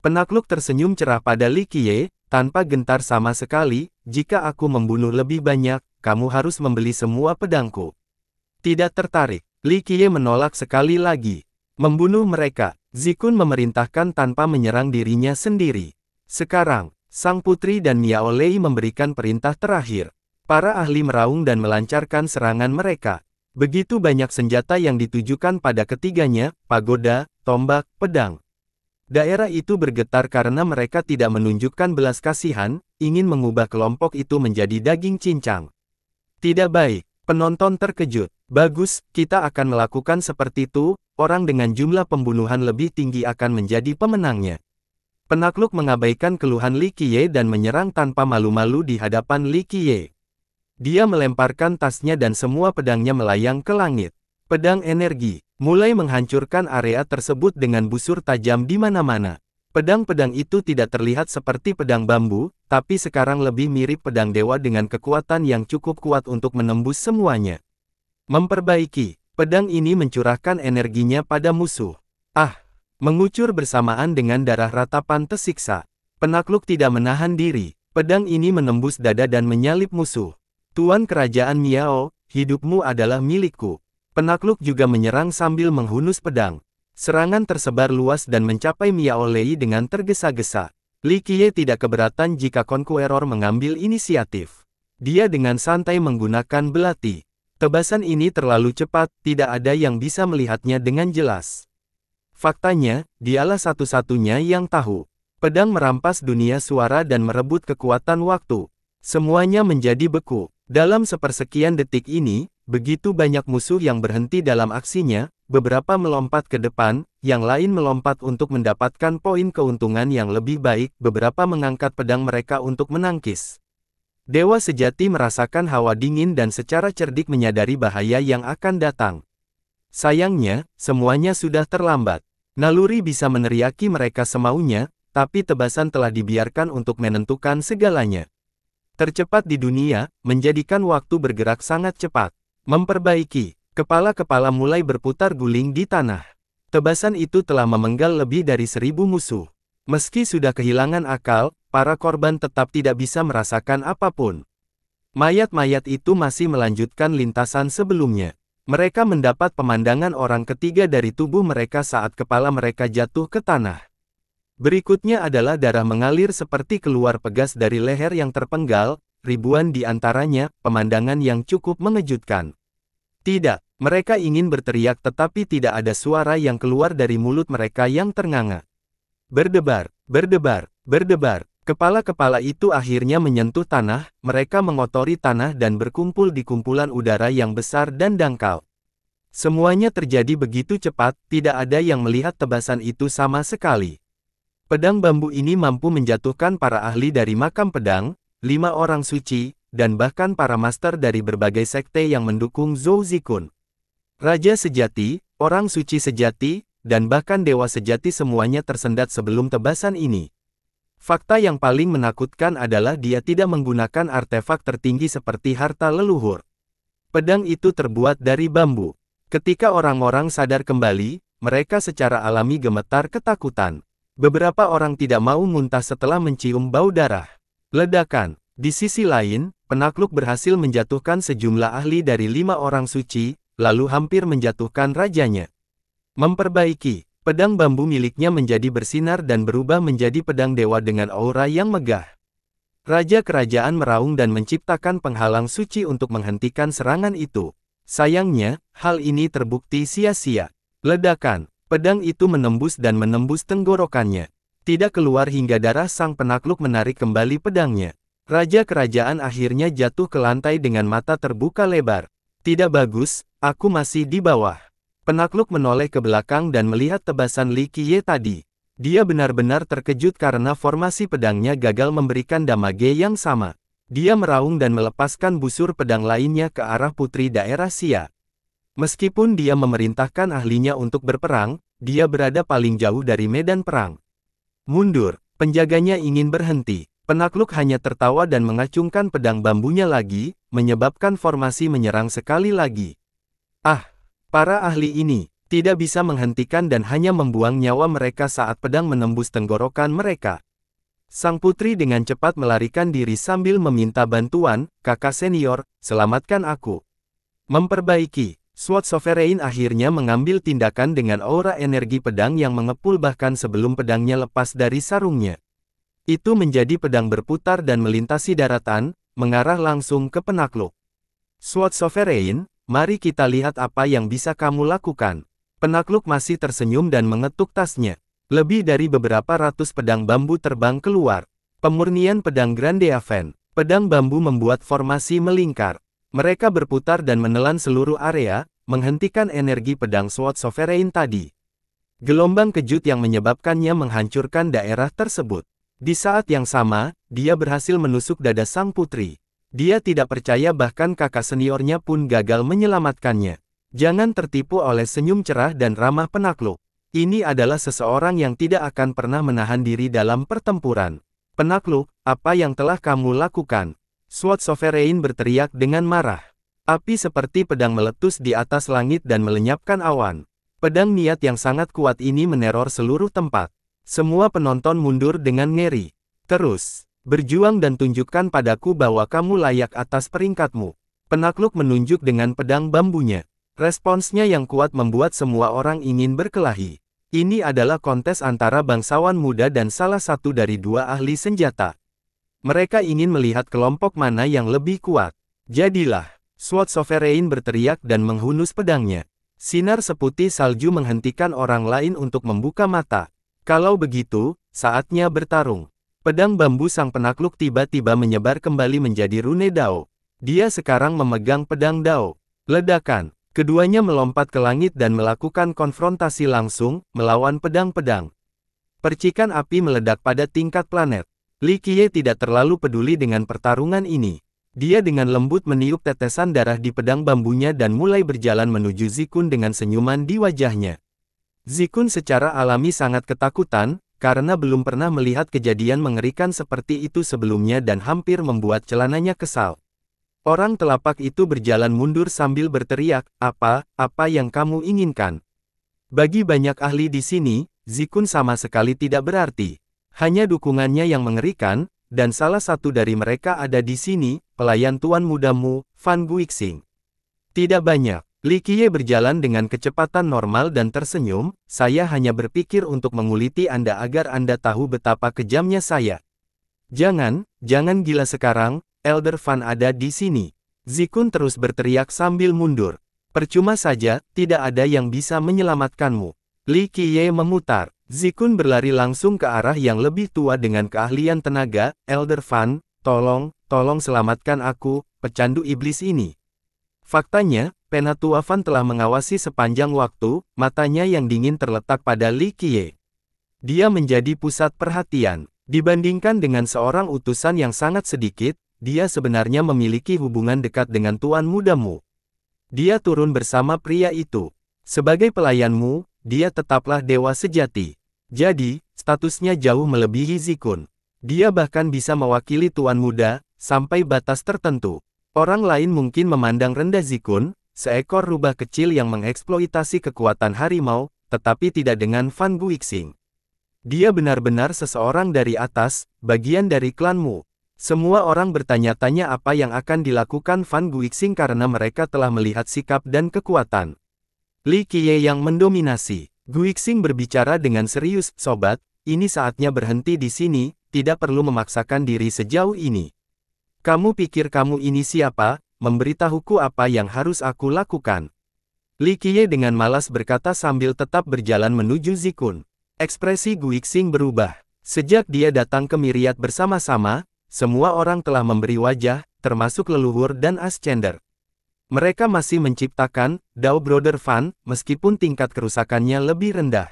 Penakluk tersenyum cerah pada Li Qiye, tanpa gentar sama sekali, jika aku membunuh lebih banyak, kamu harus membeli semua pedangku. Tidak tertarik, Li Qiye menolak sekali lagi. Membunuh mereka, Zikun memerintahkan tanpa menyerang dirinya sendiri. Sekarang, Sang Putri dan Miao Lei memberikan perintah terakhir. Para ahli meraung dan melancarkan serangan mereka. Begitu banyak senjata yang ditujukan pada ketiganya, pagoda, tombak, pedang. Daerah itu bergetar karena mereka tidak menunjukkan belas kasihan, ingin mengubah kelompok itu menjadi daging cincang. Tidak baik, penonton terkejut. Bagus, kita akan melakukan seperti itu, orang dengan jumlah pembunuhan lebih tinggi akan menjadi pemenangnya. Penakluk mengabaikan keluhan Li Qiye dan menyerang tanpa malu-malu di hadapan Li Qiye. Dia melemparkan tasnya dan semua pedangnya melayang ke langit. Pedang energi mulai menghancurkan area tersebut dengan busur tajam di mana-mana. Pedang-pedang itu tidak terlihat seperti pedang bambu, tapi sekarang lebih mirip pedang dewa dengan kekuatan yang cukup kuat untuk menembus semuanya. Memperbaiki, pedang ini mencurahkan energinya pada musuh. Ah, mengucur bersamaan dengan darah ratapan tersiksa. Penakluk tidak menahan diri, pedang ini menembus dada dan menyalip musuh. Tuan Kerajaan Miao, hidupmu adalah milikku. Penakluk juga menyerang sambil menghunus pedang. Serangan tersebar luas dan mencapai Miaolei dengan tergesa-gesa. Li Qiye tidak keberatan jika Konkueror mengambil inisiatif. Dia dengan santai menggunakan belati. Tebasan ini terlalu cepat, tidak ada yang bisa melihatnya dengan jelas. Faktanya, dialah satu-satunya yang tahu. Pedang merampas dunia suara dan merebut kekuatan waktu. Semuanya menjadi beku. Dalam sepersekian detik ini, Begitu banyak musuh yang berhenti dalam aksinya, beberapa melompat ke depan, yang lain melompat untuk mendapatkan poin keuntungan yang lebih baik, beberapa mengangkat pedang mereka untuk menangkis. Dewa sejati merasakan hawa dingin dan secara cerdik menyadari bahaya yang akan datang. Sayangnya, semuanya sudah terlambat. Naluri bisa meneriaki mereka semaunya, tapi tebasan telah dibiarkan untuk menentukan segalanya. Tercepat di dunia, menjadikan waktu bergerak sangat cepat. Memperbaiki, kepala-kepala mulai berputar guling di tanah. Tebasan itu telah memenggal lebih dari seribu musuh. Meski sudah kehilangan akal, para korban tetap tidak bisa merasakan apapun. Mayat-mayat itu masih melanjutkan lintasan sebelumnya. Mereka mendapat pemandangan orang ketiga dari tubuh mereka saat kepala mereka jatuh ke tanah. Berikutnya adalah darah mengalir seperti keluar pegas dari leher yang terpenggal, ribuan di antaranya, pemandangan yang cukup mengejutkan. Tidak, mereka ingin berteriak tetapi tidak ada suara yang keluar dari mulut mereka yang ternganga. Berdebar, berdebar, berdebar, kepala-kepala itu akhirnya menyentuh tanah, mereka mengotori tanah dan berkumpul di kumpulan udara yang besar dan dangkal. Semuanya terjadi begitu cepat, tidak ada yang melihat tebasan itu sama sekali. Pedang bambu ini mampu menjatuhkan para ahli dari makam pedang, lima orang suci, dan bahkan para master dari berbagai sekte yang mendukung Zhou Zikun. Raja sejati, orang suci sejati, dan bahkan dewa sejati semuanya tersendat sebelum tebasan ini. Fakta yang paling menakutkan adalah dia tidak menggunakan artefak tertinggi seperti harta leluhur. Pedang itu terbuat dari bambu. Ketika orang-orang sadar kembali, mereka secara alami gemetar ketakutan. Beberapa orang tidak mau muntah setelah mencium bau darah. Ledakan. Di sisi lain, penakluk berhasil menjatuhkan sejumlah ahli dari lima orang suci, lalu hampir menjatuhkan rajanya. Memperbaiki, pedang bambu miliknya menjadi bersinar dan berubah menjadi pedang dewa dengan aura yang megah. Raja kerajaan meraung dan menciptakan penghalang suci untuk menghentikan serangan itu. Sayangnya, hal ini terbukti sia-sia. Ledakan, pedang itu menembus dan menembus tenggorokannya tidak keluar hingga darah sang penakluk menarik kembali pedangnya. Raja kerajaan akhirnya jatuh ke lantai dengan mata terbuka lebar. Tidak bagus, aku masih di bawah. Penakluk menoleh ke belakang dan melihat tebasan Li Qiye tadi. Dia benar-benar terkejut karena formasi pedangnya gagal memberikan damage yang sama. Dia meraung dan melepaskan busur pedang lainnya ke arah putri daerah Sia. Meskipun dia memerintahkan ahlinya untuk berperang, dia berada paling jauh dari medan perang. Mundur, penjaganya ingin berhenti. Penakluk hanya tertawa dan mengacungkan pedang bambunya lagi, menyebabkan formasi menyerang sekali lagi. Ah, para ahli ini tidak bisa menghentikan dan hanya membuang nyawa mereka saat pedang menembus tenggorokan mereka. Sang putri dengan cepat melarikan diri sambil meminta bantuan, kakak senior, selamatkan aku. Memperbaiki, Sword Sovereign akhirnya mengambil tindakan dengan aura energi pedang yang mengepul bahkan sebelum pedangnya lepas dari sarungnya. Itu menjadi pedang berputar dan melintasi daratan, mengarah langsung ke penakluk. Sword Sovereign, mari kita lihat apa yang bisa kamu lakukan. Penakluk masih tersenyum dan mengetuk tasnya. Lebih dari beberapa ratus pedang bambu terbang keluar. Pemurnian pedang Grande Aven. Pedang bambu membuat formasi melingkar. Mereka berputar dan menelan seluruh area, menghentikan energi pedang SWAT Sovereign tadi. Gelombang kejut yang menyebabkannya menghancurkan daerah tersebut. Di saat yang sama, dia berhasil menusuk dada sang putri. Dia tidak percaya bahkan kakak seniornya pun gagal menyelamatkannya. Jangan tertipu oleh senyum cerah dan ramah penakluk. Ini adalah seseorang yang tidak akan pernah menahan diri dalam pertempuran. Penakluk, apa yang telah kamu lakukan? Sword Sovereign berteriak dengan marah. Api seperti pedang meletus di atas langit dan melenyapkan awan. Pedang niat yang sangat kuat ini meneror seluruh tempat. Semua penonton mundur dengan ngeri. Terus, berjuang dan tunjukkan padaku bahwa kamu layak atas peringkatmu. Penakluk menunjuk dengan pedang bambunya. Responsnya yang kuat membuat semua orang ingin berkelahi. Ini adalah kontes antara bangsawan muda dan salah satu dari dua ahli senjata. Mereka ingin melihat kelompok mana yang lebih kuat. Jadilah, SWAT Sovereign berteriak dan menghunus pedangnya. Sinar seputih salju menghentikan orang lain untuk membuka mata. Kalau begitu, saatnya bertarung. Pedang bambu sang penakluk tiba-tiba menyebar kembali menjadi rune dao. Dia sekarang memegang pedang dao. Ledakan. Keduanya melompat ke langit dan melakukan konfrontasi langsung, melawan pedang-pedang. Percikan api meledak pada tingkat planet. Li Qiye tidak terlalu peduli dengan pertarungan ini. Dia dengan lembut meniup tetesan darah di pedang bambunya dan mulai berjalan menuju Zikun dengan senyuman di wajahnya. Zikun secara alami sangat ketakutan, karena belum pernah melihat kejadian mengerikan seperti itu sebelumnya dan hampir membuat celananya kesal. Orang telapak itu berjalan mundur sambil berteriak, apa, apa yang kamu inginkan. Bagi banyak ahli di sini, Zikun sama sekali tidak berarti. Hanya dukungannya yang mengerikan, dan salah satu dari mereka ada di sini, pelayan tuan mudamu, Fan Guixing. Tidak banyak. Li Qiye berjalan dengan kecepatan normal dan tersenyum, saya hanya berpikir untuk menguliti Anda agar Anda tahu betapa kejamnya saya. Jangan, jangan gila sekarang, Elder Fan ada di sini. Zikun terus berteriak sambil mundur. Percuma saja, tidak ada yang bisa menyelamatkanmu. Li Qiye memutar. Zikun berlari langsung ke arah yang lebih tua dengan keahlian tenaga, Elder Fan, tolong, tolong selamatkan aku, pecandu iblis ini. Faktanya, Penatua Fan telah mengawasi sepanjang waktu, matanya yang dingin terletak pada Li Qiye. Dia menjadi pusat perhatian. Dibandingkan dengan seorang utusan yang sangat sedikit, dia sebenarnya memiliki hubungan dekat dengan tuan mudamu. Dia turun bersama pria itu. Sebagai pelayanmu, dia tetaplah dewa sejati. Jadi, statusnya jauh melebihi Zikun. Dia bahkan bisa mewakili Tuan Muda, sampai batas tertentu. Orang lain mungkin memandang rendah Zikun, seekor rubah kecil yang mengeksploitasi kekuatan harimau, tetapi tidak dengan Fan Guixing. Dia benar-benar seseorang dari atas, bagian dari klanmu. Semua orang bertanya-tanya apa yang akan dilakukan Fan Guixing karena mereka telah melihat sikap dan kekuatan. Li Qiye yang mendominasi. Guixing berbicara dengan serius, sobat, ini saatnya berhenti di sini, tidak perlu memaksakan diri sejauh ini. Kamu pikir kamu ini siapa, memberitahuku apa yang harus aku lakukan. Li Qiye dengan malas berkata sambil tetap berjalan menuju Zikun. Ekspresi Guixing berubah. Sejak dia datang ke Miriat bersama-sama, semua orang telah memberi wajah, termasuk leluhur dan ascender. Mereka masih menciptakan Dow Brother Fund meskipun tingkat kerusakannya lebih rendah.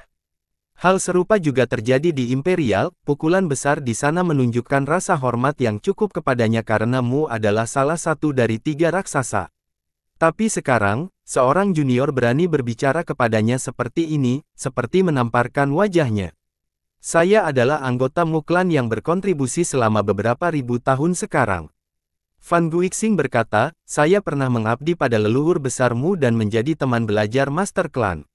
Hal serupa juga terjadi di Imperial, pukulan besar di sana menunjukkan rasa hormat yang cukup kepadanya karena Mu adalah salah satu dari tiga raksasa. Tapi sekarang, seorang junior berani berbicara kepadanya seperti ini, seperti menamparkan wajahnya. Saya adalah anggota Mu Klan yang berkontribusi selama beberapa ribu tahun sekarang. Van Guixing berkata, saya pernah mengabdi pada leluhur besarmu dan menjadi teman belajar master Clan.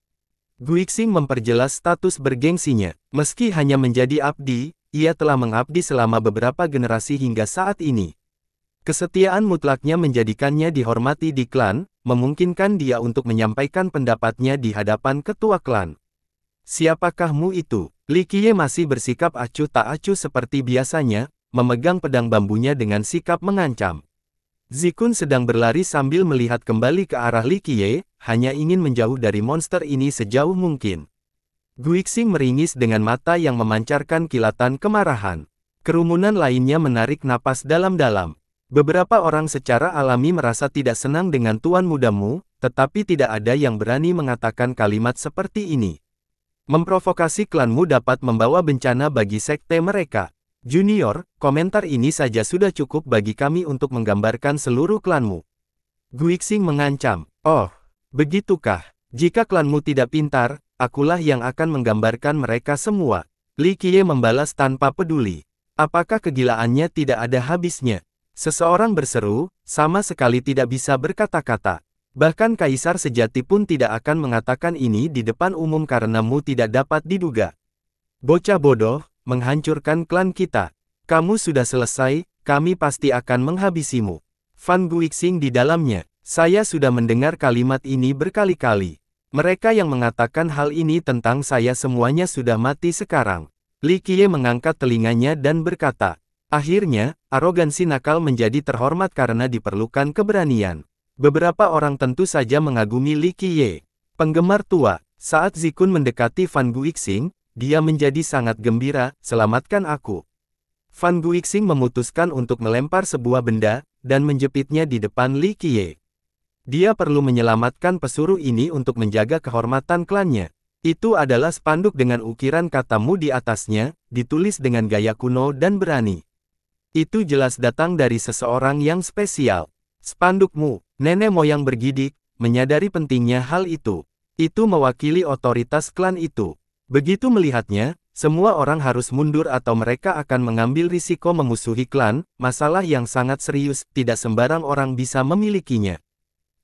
Guixing memperjelas status bergengsinya. Meski hanya menjadi abdi, ia telah mengabdi selama beberapa generasi hingga saat ini. Kesetiaan mutlaknya menjadikannya dihormati di klan, memungkinkan dia untuk menyampaikan pendapatnya di hadapan ketua klan. Siapakahmu itu? Likie masih bersikap acuh tak acuh seperti biasanya, memegang pedang bambunya dengan sikap mengancam. Zikun sedang berlari sambil melihat kembali ke arah Li Qiye, hanya ingin menjauh dari monster ini sejauh mungkin. Guixing meringis dengan mata yang memancarkan kilatan kemarahan. Kerumunan lainnya menarik napas dalam-dalam. Beberapa orang secara alami merasa tidak senang dengan tuan mudamu, tetapi tidak ada yang berani mengatakan kalimat seperti ini. Memprovokasi klanmu dapat membawa bencana bagi sekte mereka. Junior, komentar ini saja sudah cukup bagi kami untuk menggambarkan seluruh klanmu. Guixing mengancam, oh, begitukah? Jika klanmu tidak pintar, akulah yang akan menggambarkan mereka semua. Li Qiye membalas tanpa peduli. Apakah kegilaannya tidak ada habisnya? Seseorang berseru, sama sekali tidak bisa berkata-kata. Bahkan kaisar sejati pun tidak akan mengatakan ini di depan umum karena mu tidak dapat diduga. Bocah bodoh, menghancurkan klan kita. Kamu sudah selesai, kami pasti akan menghabisimu. Fan Guixing di dalamnya, saya sudah mendengar kalimat ini berkali-kali. Mereka yang mengatakan hal ini tentang saya semuanya sudah mati sekarang. Li Qiye mengangkat telinganya dan berkata, Akhirnya, arogansi nakal menjadi terhormat karena diperlukan keberanian. Beberapa orang tentu saja mengagumi Li Qiye. Penggemar tua, saat Zikun mendekati Fan Guixing, dia menjadi sangat gembira, selamatkan aku. Fan Guixing memutuskan untuk melempar sebuah benda, dan menjepitnya di depan Li Qiye. Dia perlu menyelamatkan pesuruh ini untuk menjaga kehormatan klannya. Itu adalah spanduk dengan ukiran katamu di atasnya, ditulis dengan gaya kuno dan berani. Itu jelas datang dari seseorang yang spesial. Spandukmu, nenek moyang bergidik, menyadari pentingnya hal itu. Itu mewakili otoritas klan itu. Begitu melihatnya, semua orang harus mundur atau mereka akan mengambil risiko memusuhi klan, masalah yang sangat serius, tidak sembarang orang bisa memilikinya.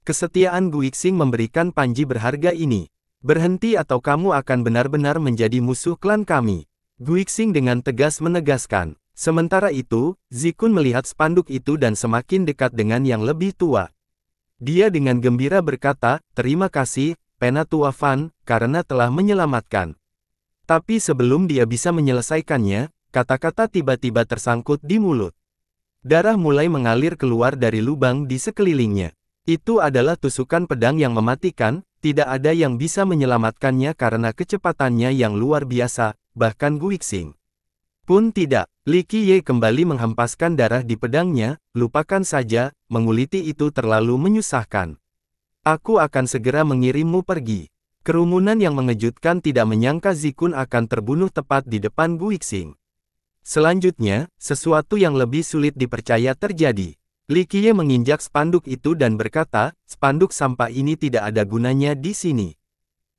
Kesetiaan Guixing memberikan panji berharga ini. Berhenti atau kamu akan benar-benar menjadi musuh klan kami. Guixing dengan tegas menegaskan. Sementara itu, Zikun melihat spanduk itu dan semakin dekat dengan yang lebih tua. Dia dengan gembira berkata, terima kasih, Penatua Fan, karena telah menyelamatkan. Tapi sebelum dia bisa menyelesaikannya, kata-kata tiba-tiba tersangkut di mulut. Darah mulai mengalir keluar dari lubang di sekelilingnya. Itu adalah tusukan pedang yang mematikan, tidak ada yang bisa menyelamatkannya karena kecepatannya yang luar biasa, bahkan Guixing. Pun tidak, Li Qiye kembali menghempaskan darah di pedangnya, lupakan saja, menguliti itu terlalu menyusahkan. Aku akan segera mengirimmu pergi. Kerumunan yang mengejutkan tidak menyangka Zikun akan terbunuh tepat di depan Guixing. Selanjutnya, sesuatu yang lebih sulit dipercaya terjadi. Likie menginjak spanduk itu dan berkata, spanduk sampah ini tidak ada gunanya di sini.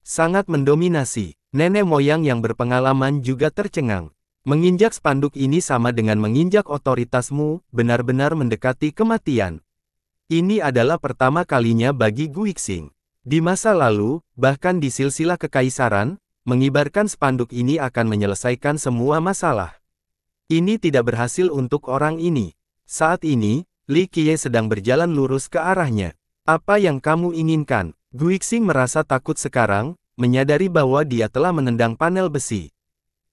Sangat mendominasi. Nenek moyang yang berpengalaman juga tercengang. Menginjak spanduk ini sama dengan menginjak otoritasmu, benar-benar mendekati kematian. Ini adalah pertama kalinya bagi Guixing. Di masa lalu, bahkan di silsilah kekaisaran, mengibarkan spanduk ini akan menyelesaikan semua masalah. Ini tidak berhasil untuk orang ini. Saat ini, Li Qiye sedang berjalan lurus ke arahnya. Apa yang kamu inginkan? Guixing merasa takut sekarang, menyadari bahwa dia telah menendang panel besi.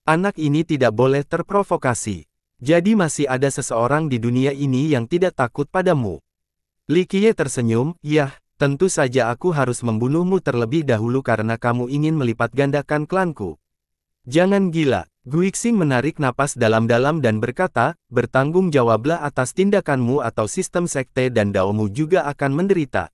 Anak ini tidak boleh terprovokasi. Jadi masih ada seseorang di dunia ini yang tidak takut padamu. Li Qiye tersenyum, yah, Tentu saja aku harus membunuhmu terlebih dahulu karena kamu ingin melipat gandakan klanku. Jangan gila, Guixing menarik napas dalam-dalam dan berkata, bertanggung jawablah atas tindakanmu atau sistem sekte dan daomu juga akan menderita.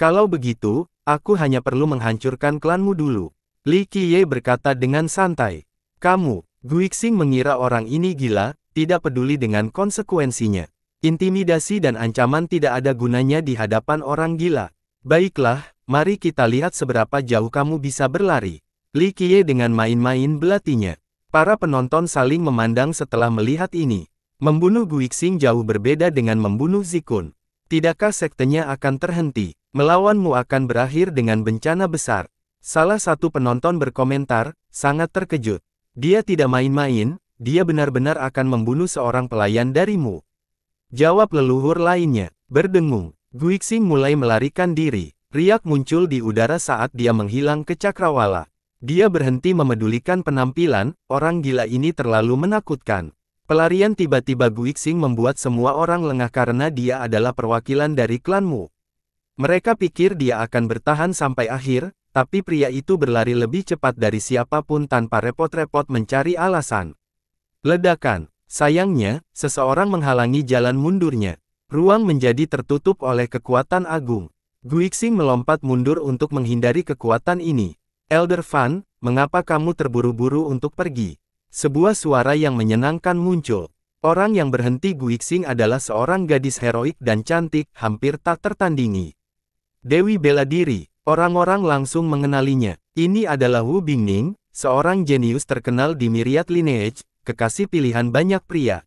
Kalau begitu, aku hanya perlu menghancurkan klanmu dulu. Li Qiye berkata dengan santai. Kamu, Guixing mengira orang ini gila, tidak peduli dengan konsekuensinya. Intimidasi dan ancaman tidak ada gunanya di hadapan orang gila. Baiklah, mari kita lihat seberapa jauh kamu bisa berlari. Li Qiye dengan main-main belatinya. Para penonton saling memandang setelah melihat ini. Membunuh Guixing jauh berbeda dengan membunuh Zikun. Tidakkah sektenya akan terhenti? Melawanmu akan berakhir dengan bencana besar. Salah satu penonton berkomentar, sangat terkejut. Dia tidak main-main, dia benar-benar akan membunuh seorang pelayan darimu. Jawab leluhur lainnya, berdengung. Guixing mulai melarikan diri. Riak muncul di udara saat dia menghilang ke cakrawala. Dia berhenti memedulikan penampilan, orang gila ini terlalu menakutkan. Pelarian tiba-tiba Guixing membuat semua orang lengah karena dia adalah perwakilan dari klanmu. Mereka pikir dia akan bertahan sampai akhir, tapi pria itu berlari lebih cepat dari siapapun tanpa repot-repot mencari alasan. Ledakan, Sayangnya, seseorang menghalangi jalan mundurnya. Ruang menjadi tertutup oleh kekuatan agung. Guixing melompat mundur untuk menghindari kekuatan ini. Elder Fan, mengapa kamu terburu-buru untuk pergi? Sebuah suara yang menyenangkan muncul. Orang yang berhenti Guixing adalah seorang gadis heroik dan cantik, hampir tak tertandingi. Dewi bela diri, orang-orang langsung mengenalinya. Ini adalah Wu Bingning, seorang jenius terkenal di Myriad Lineage, kekasih pilihan banyak pria.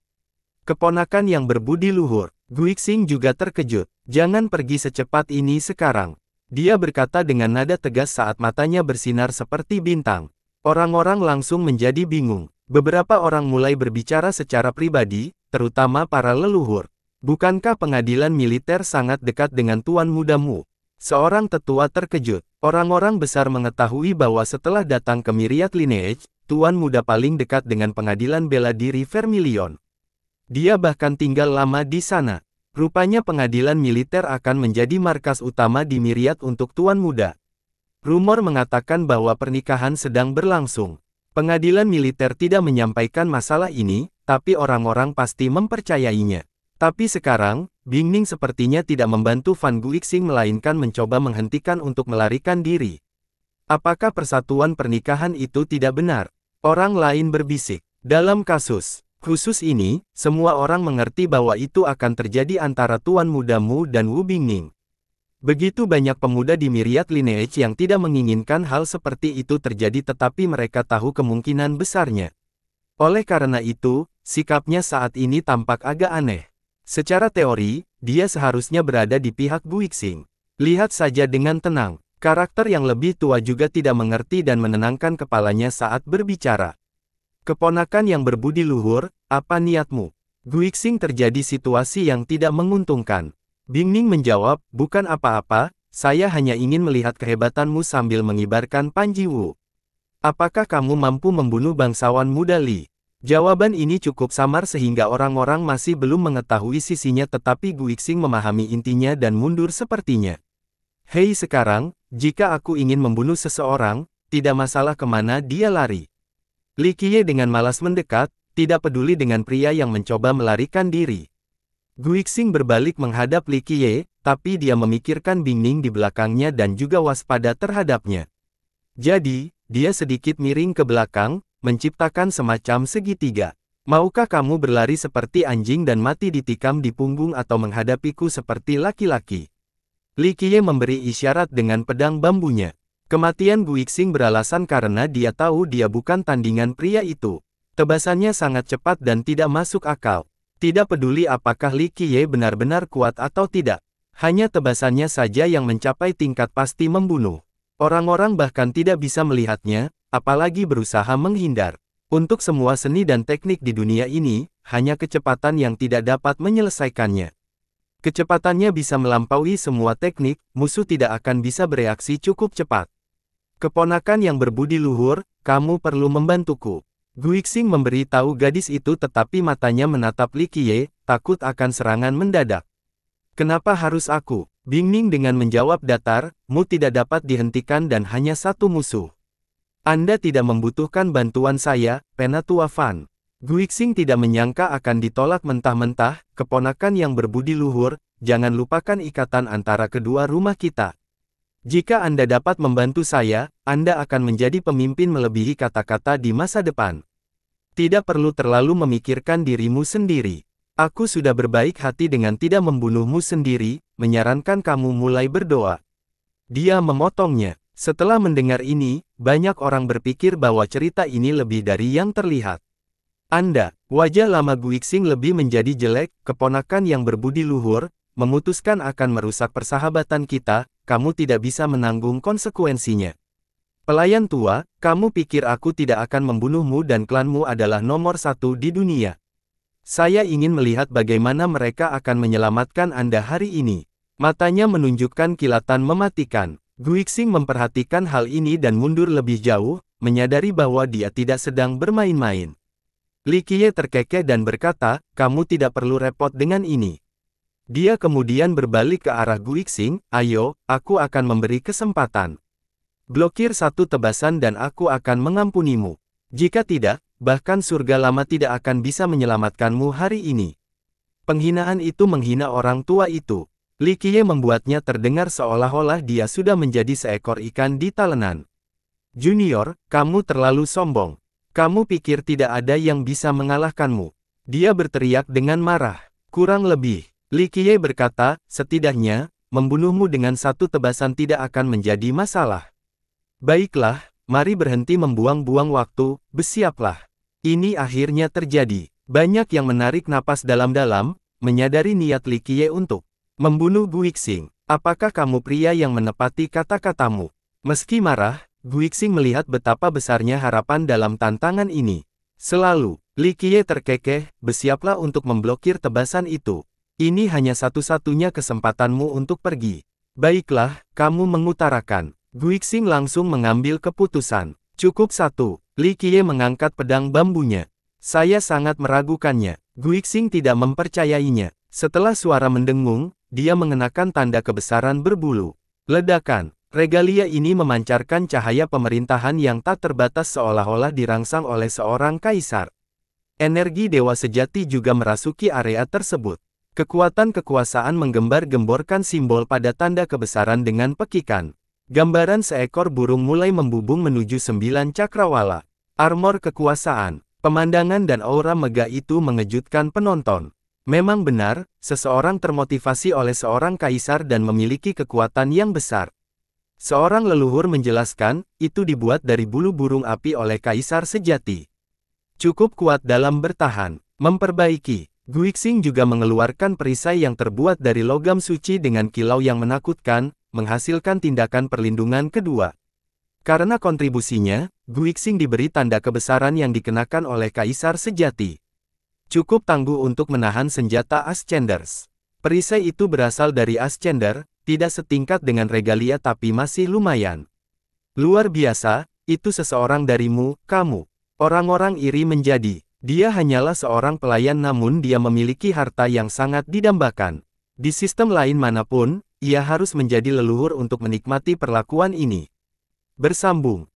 Keponakan yang berbudi luhur, Guixing juga terkejut. Jangan pergi secepat ini sekarang. Dia berkata dengan nada tegas saat matanya bersinar seperti bintang. Orang-orang langsung menjadi bingung. Beberapa orang mulai berbicara secara pribadi, terutama para leluhur. Bukankah pengadilan militer sangat dekat dengan tuan mudamu? Seorang tetua terkejut. Orang-orang besar mengetahui bahwa setelah datang ke Myriad Lineage, tuan muda paling dekat dengan pengadilan bela diri Vermilion. Dia bahkan tinggal lama di sana. Rupanya pengadilan militer akan menjadi markas utama di Miriat untuk tuan muda. Rumor mengatakan bahwa pernikahan sedang berlangsung. Pengadilan militer tidak menyampaikan masalah ini, tapi orang-orang pasti mempercayainya. Tapi sekarang, Bingning sepertinya tidak membantu Van Guixing melainkan mencoba menghentikan untuk melarikan diri. Apakah persatuan pernikahan itu tidak benar? Orang lain berbisik. Dalam kasus khusus ini, semua orang mengerti bahwa itu akan terjadi antara tuan mudamu dan Wu Bingning. Begitu banyak pemuda di Myriad Lineage yang tidak menginginkan hal seperti itu terjadi tetapi mereka tahu kemungkinan besarnya. Oleh karena itu, sikapnya saat ini tampak agak aneh. Secara teori, dia seharusnya berada di pihak Guixing. Lihat saja dengan tenang, Karakter yang lebih tua juga tidak mengerti dan menenangkan kepalanya saat berbicara. Keponakan yang berbudi luhur, apa niatmu? Guixing terjadi situasi yang tidak menguntungkan. Bingning menjawab, bukan apa-apa, saya hanya ingin melihat kehebatanmu sambil mengibarkan Panji Wu. Apakah kamu mampu membunuh bangsawan muda Li? Jawaban ini cukup samar sehingga orang-orang masih belum mengetahui sisinya tetapi Guixing memahami intinya dan mundur sepertinya. Hei sekarang, jika aku ingin membunuh seseorang, tidak masalah kemana dia lari. Li Qiye dengan malas mendekat, tidak peduli dengan pria yang mencoba melarikan diri. Guixing berbalik menghadap Li Qiye, tapi dia memikirkan Bingning di belakangnya dan juga waspada terhadapnya. Jadi, dia sedikit miring ke belakang, menciptakan semacam segitiga. Maukah kamu berlari seperti anjing dan mati ditikam di punggung atau menghadapiku seperti laki-laki? Li Qiye memberi isyarat dengan pedang bambunya. Kematian Guixing beralasan karena dia tahu dia bukan tandingan pria itu. Tebasannya sangat cepat dan tidak masuk akal. Tidak peduli apakah Li Qiye benar-benar kuat atau tidak. Hanya tebasannya saja yang mencapai tingkat pasti membunuh. Orang-orang bahkan tidak bisa melihatnya, apalagi berusaha menghindar. Untuk semua seni dan teknik di dunia ini, hanya kecepatan yang tidak dapat menyelesaikannya. Kecepatannya bisa melampaui semua teknik, musuh tidak akan bisa bereaksi cukup cepat. Keponakan yang berbudi luhur, kamu perlu membantuku. Guixing memberi tahu gadis itu tetapi matanya menatap Li Qiye, takut akan serangan mendadak. Kenapa harus aku? Bingning dengan menjawab datar, mu tidak dapat dihentikan dan hanya satu musuh. Anda tidak membutuhkan bantuan saya, Penatua Fan. Guixing tidak menyangka akan ditolak mentah-mentah, keponakan yang berbudi luhur, jangan lupakan ikatan antara kedua rumah kita. Jika Anda dapat membantu saya, Anda akan menjadi pemimpin melebihi kata-kata di masa depan. Tidak perlu terlalu memikirkan dirimu sendiri. Aku sudah berbaik hati dengan tidak membunuhmu sendiri, menyarankan kamu mulai berdoa. Dia memotongnya. Setelah mendengar ini, banyak orang berpikir bahwa cerita ini lebih dari yang terlihat. Anda, wajah lama Guixing lebih menjadi jelek, keponakan yang berbudi luhur, memutuskan akan merusak persahabatan kita, kamu tidak bisa menanggung konsekuensinya. Pelayan tua, kamu pikir aku tidak akan membunuhmu dan klanmu adalah nomor satu di dunia. Saya ingin melihat bagaimana mereka akan menyelamatkan Anda hari ini. Matanya menunjukkan kilatan mematikan. Guixing memperhatikan hal ini dan mundur lebih jauh, menyadari bahwa dia tidak sedang bermain-main. Likie terkekeh dan berkata, kamu tidak perlu repot dengan ini. Dia kemudian berbalik ke arah Guixing, ayo, aku akan memberi kesempatan. Blokir satu tebasan dan aku akan mengampunimu. Jika tidak, bahkan surga lama tidak akan bisa menyelamatkanmu hari ini. Penghinaan itu menghina orang tua itu. Likie membuatnya terdengar seolah-olah dia sudah menjadi seekor ikan di talenan. Junior, kamu terlalu sombong. Kamu pikir tidak ada yang bisa mengalahkanmu? Dia berteriak dengan marah. Kurang lebih, Li Qiye berkata, setidaknya, membunuhmu dengan satu tebasan tidak akan menjadi masalah. Baiklah, mari berhenti membuang-buang waktu, bersiaplah. Ini akhirnya terjadi. Banyak yang menarik napas dalam-dalam, menyadari niat Li Qiye untuk membunuh Guixing. Apakah kamu pria yang menepati kata-katamu? Meski marah, Guixing melihat betapa besarnya harapan dalam tantangan ini. Selalu, Li Qiye terkekeh, bersiaplah untuk memblokir tebasan itu. Ini hanya satu-satunya kesempatanmu untuk pergi. Baiklah, kamu mengutarakan. Guixing langsung mengambil keputusan. Cukup satu, Li Qiye mengangkat pedang bambunya. Saya sangat meragukannya. Guixing tidak mempercayainya. Setelah suara mendengung, dia mengenakan tanda kebesaran berbulu. Ledakan. Regalia ini memancarkan cahaya pemerintahan yang tak terbatas seolah-olah dirangsang oleh seorang kaisar. Energi dewa sejati juga merasuki area tersebut. Kekuatan kekuasaan menggembar-gemborkan simbol pada tanda kebesaran dengan pekikan. Gambaran seekor burung mulai membubung menuju sembilan cakrawala. Armor kekuasaan, pemandangan dan aura megah itu mengejutkan penonton. Memang benar, seseorang termotivasi oleh seorang kaisar dan memiliki kekuatan yang besar. Seorang leluhur menjelaskan, itu dibuat dari bulu burung api oleh kaisar sejati. Cukup kuat dalam bertahan, memperbaiki. Guixing juga mengeluarkan perisai yang terbuat dari logam suci dengan kilau yang menakutkan, menghasilkan tindakan perlindungan kedua. Karena kontribusinya, Guixing diberi tanda kebesaran yang dikenakan oleh kaisar sejati. Cukup tangguh untuk menahan senjata Ascenders. Perisai itu berasal dari Ascender, tidak setingkat dengan regalia tapi masih lumayan. Luar biasa, itu seseorang darimu, kamu. Orang-orang iri menjadi, dia hanyalah seorang pelayan namun dia memiliki harta yang sangat didambakan. Di sistem lain manapun, ia harus menjadi leluhur untuk menikmati perlakuan ini. Bersambung,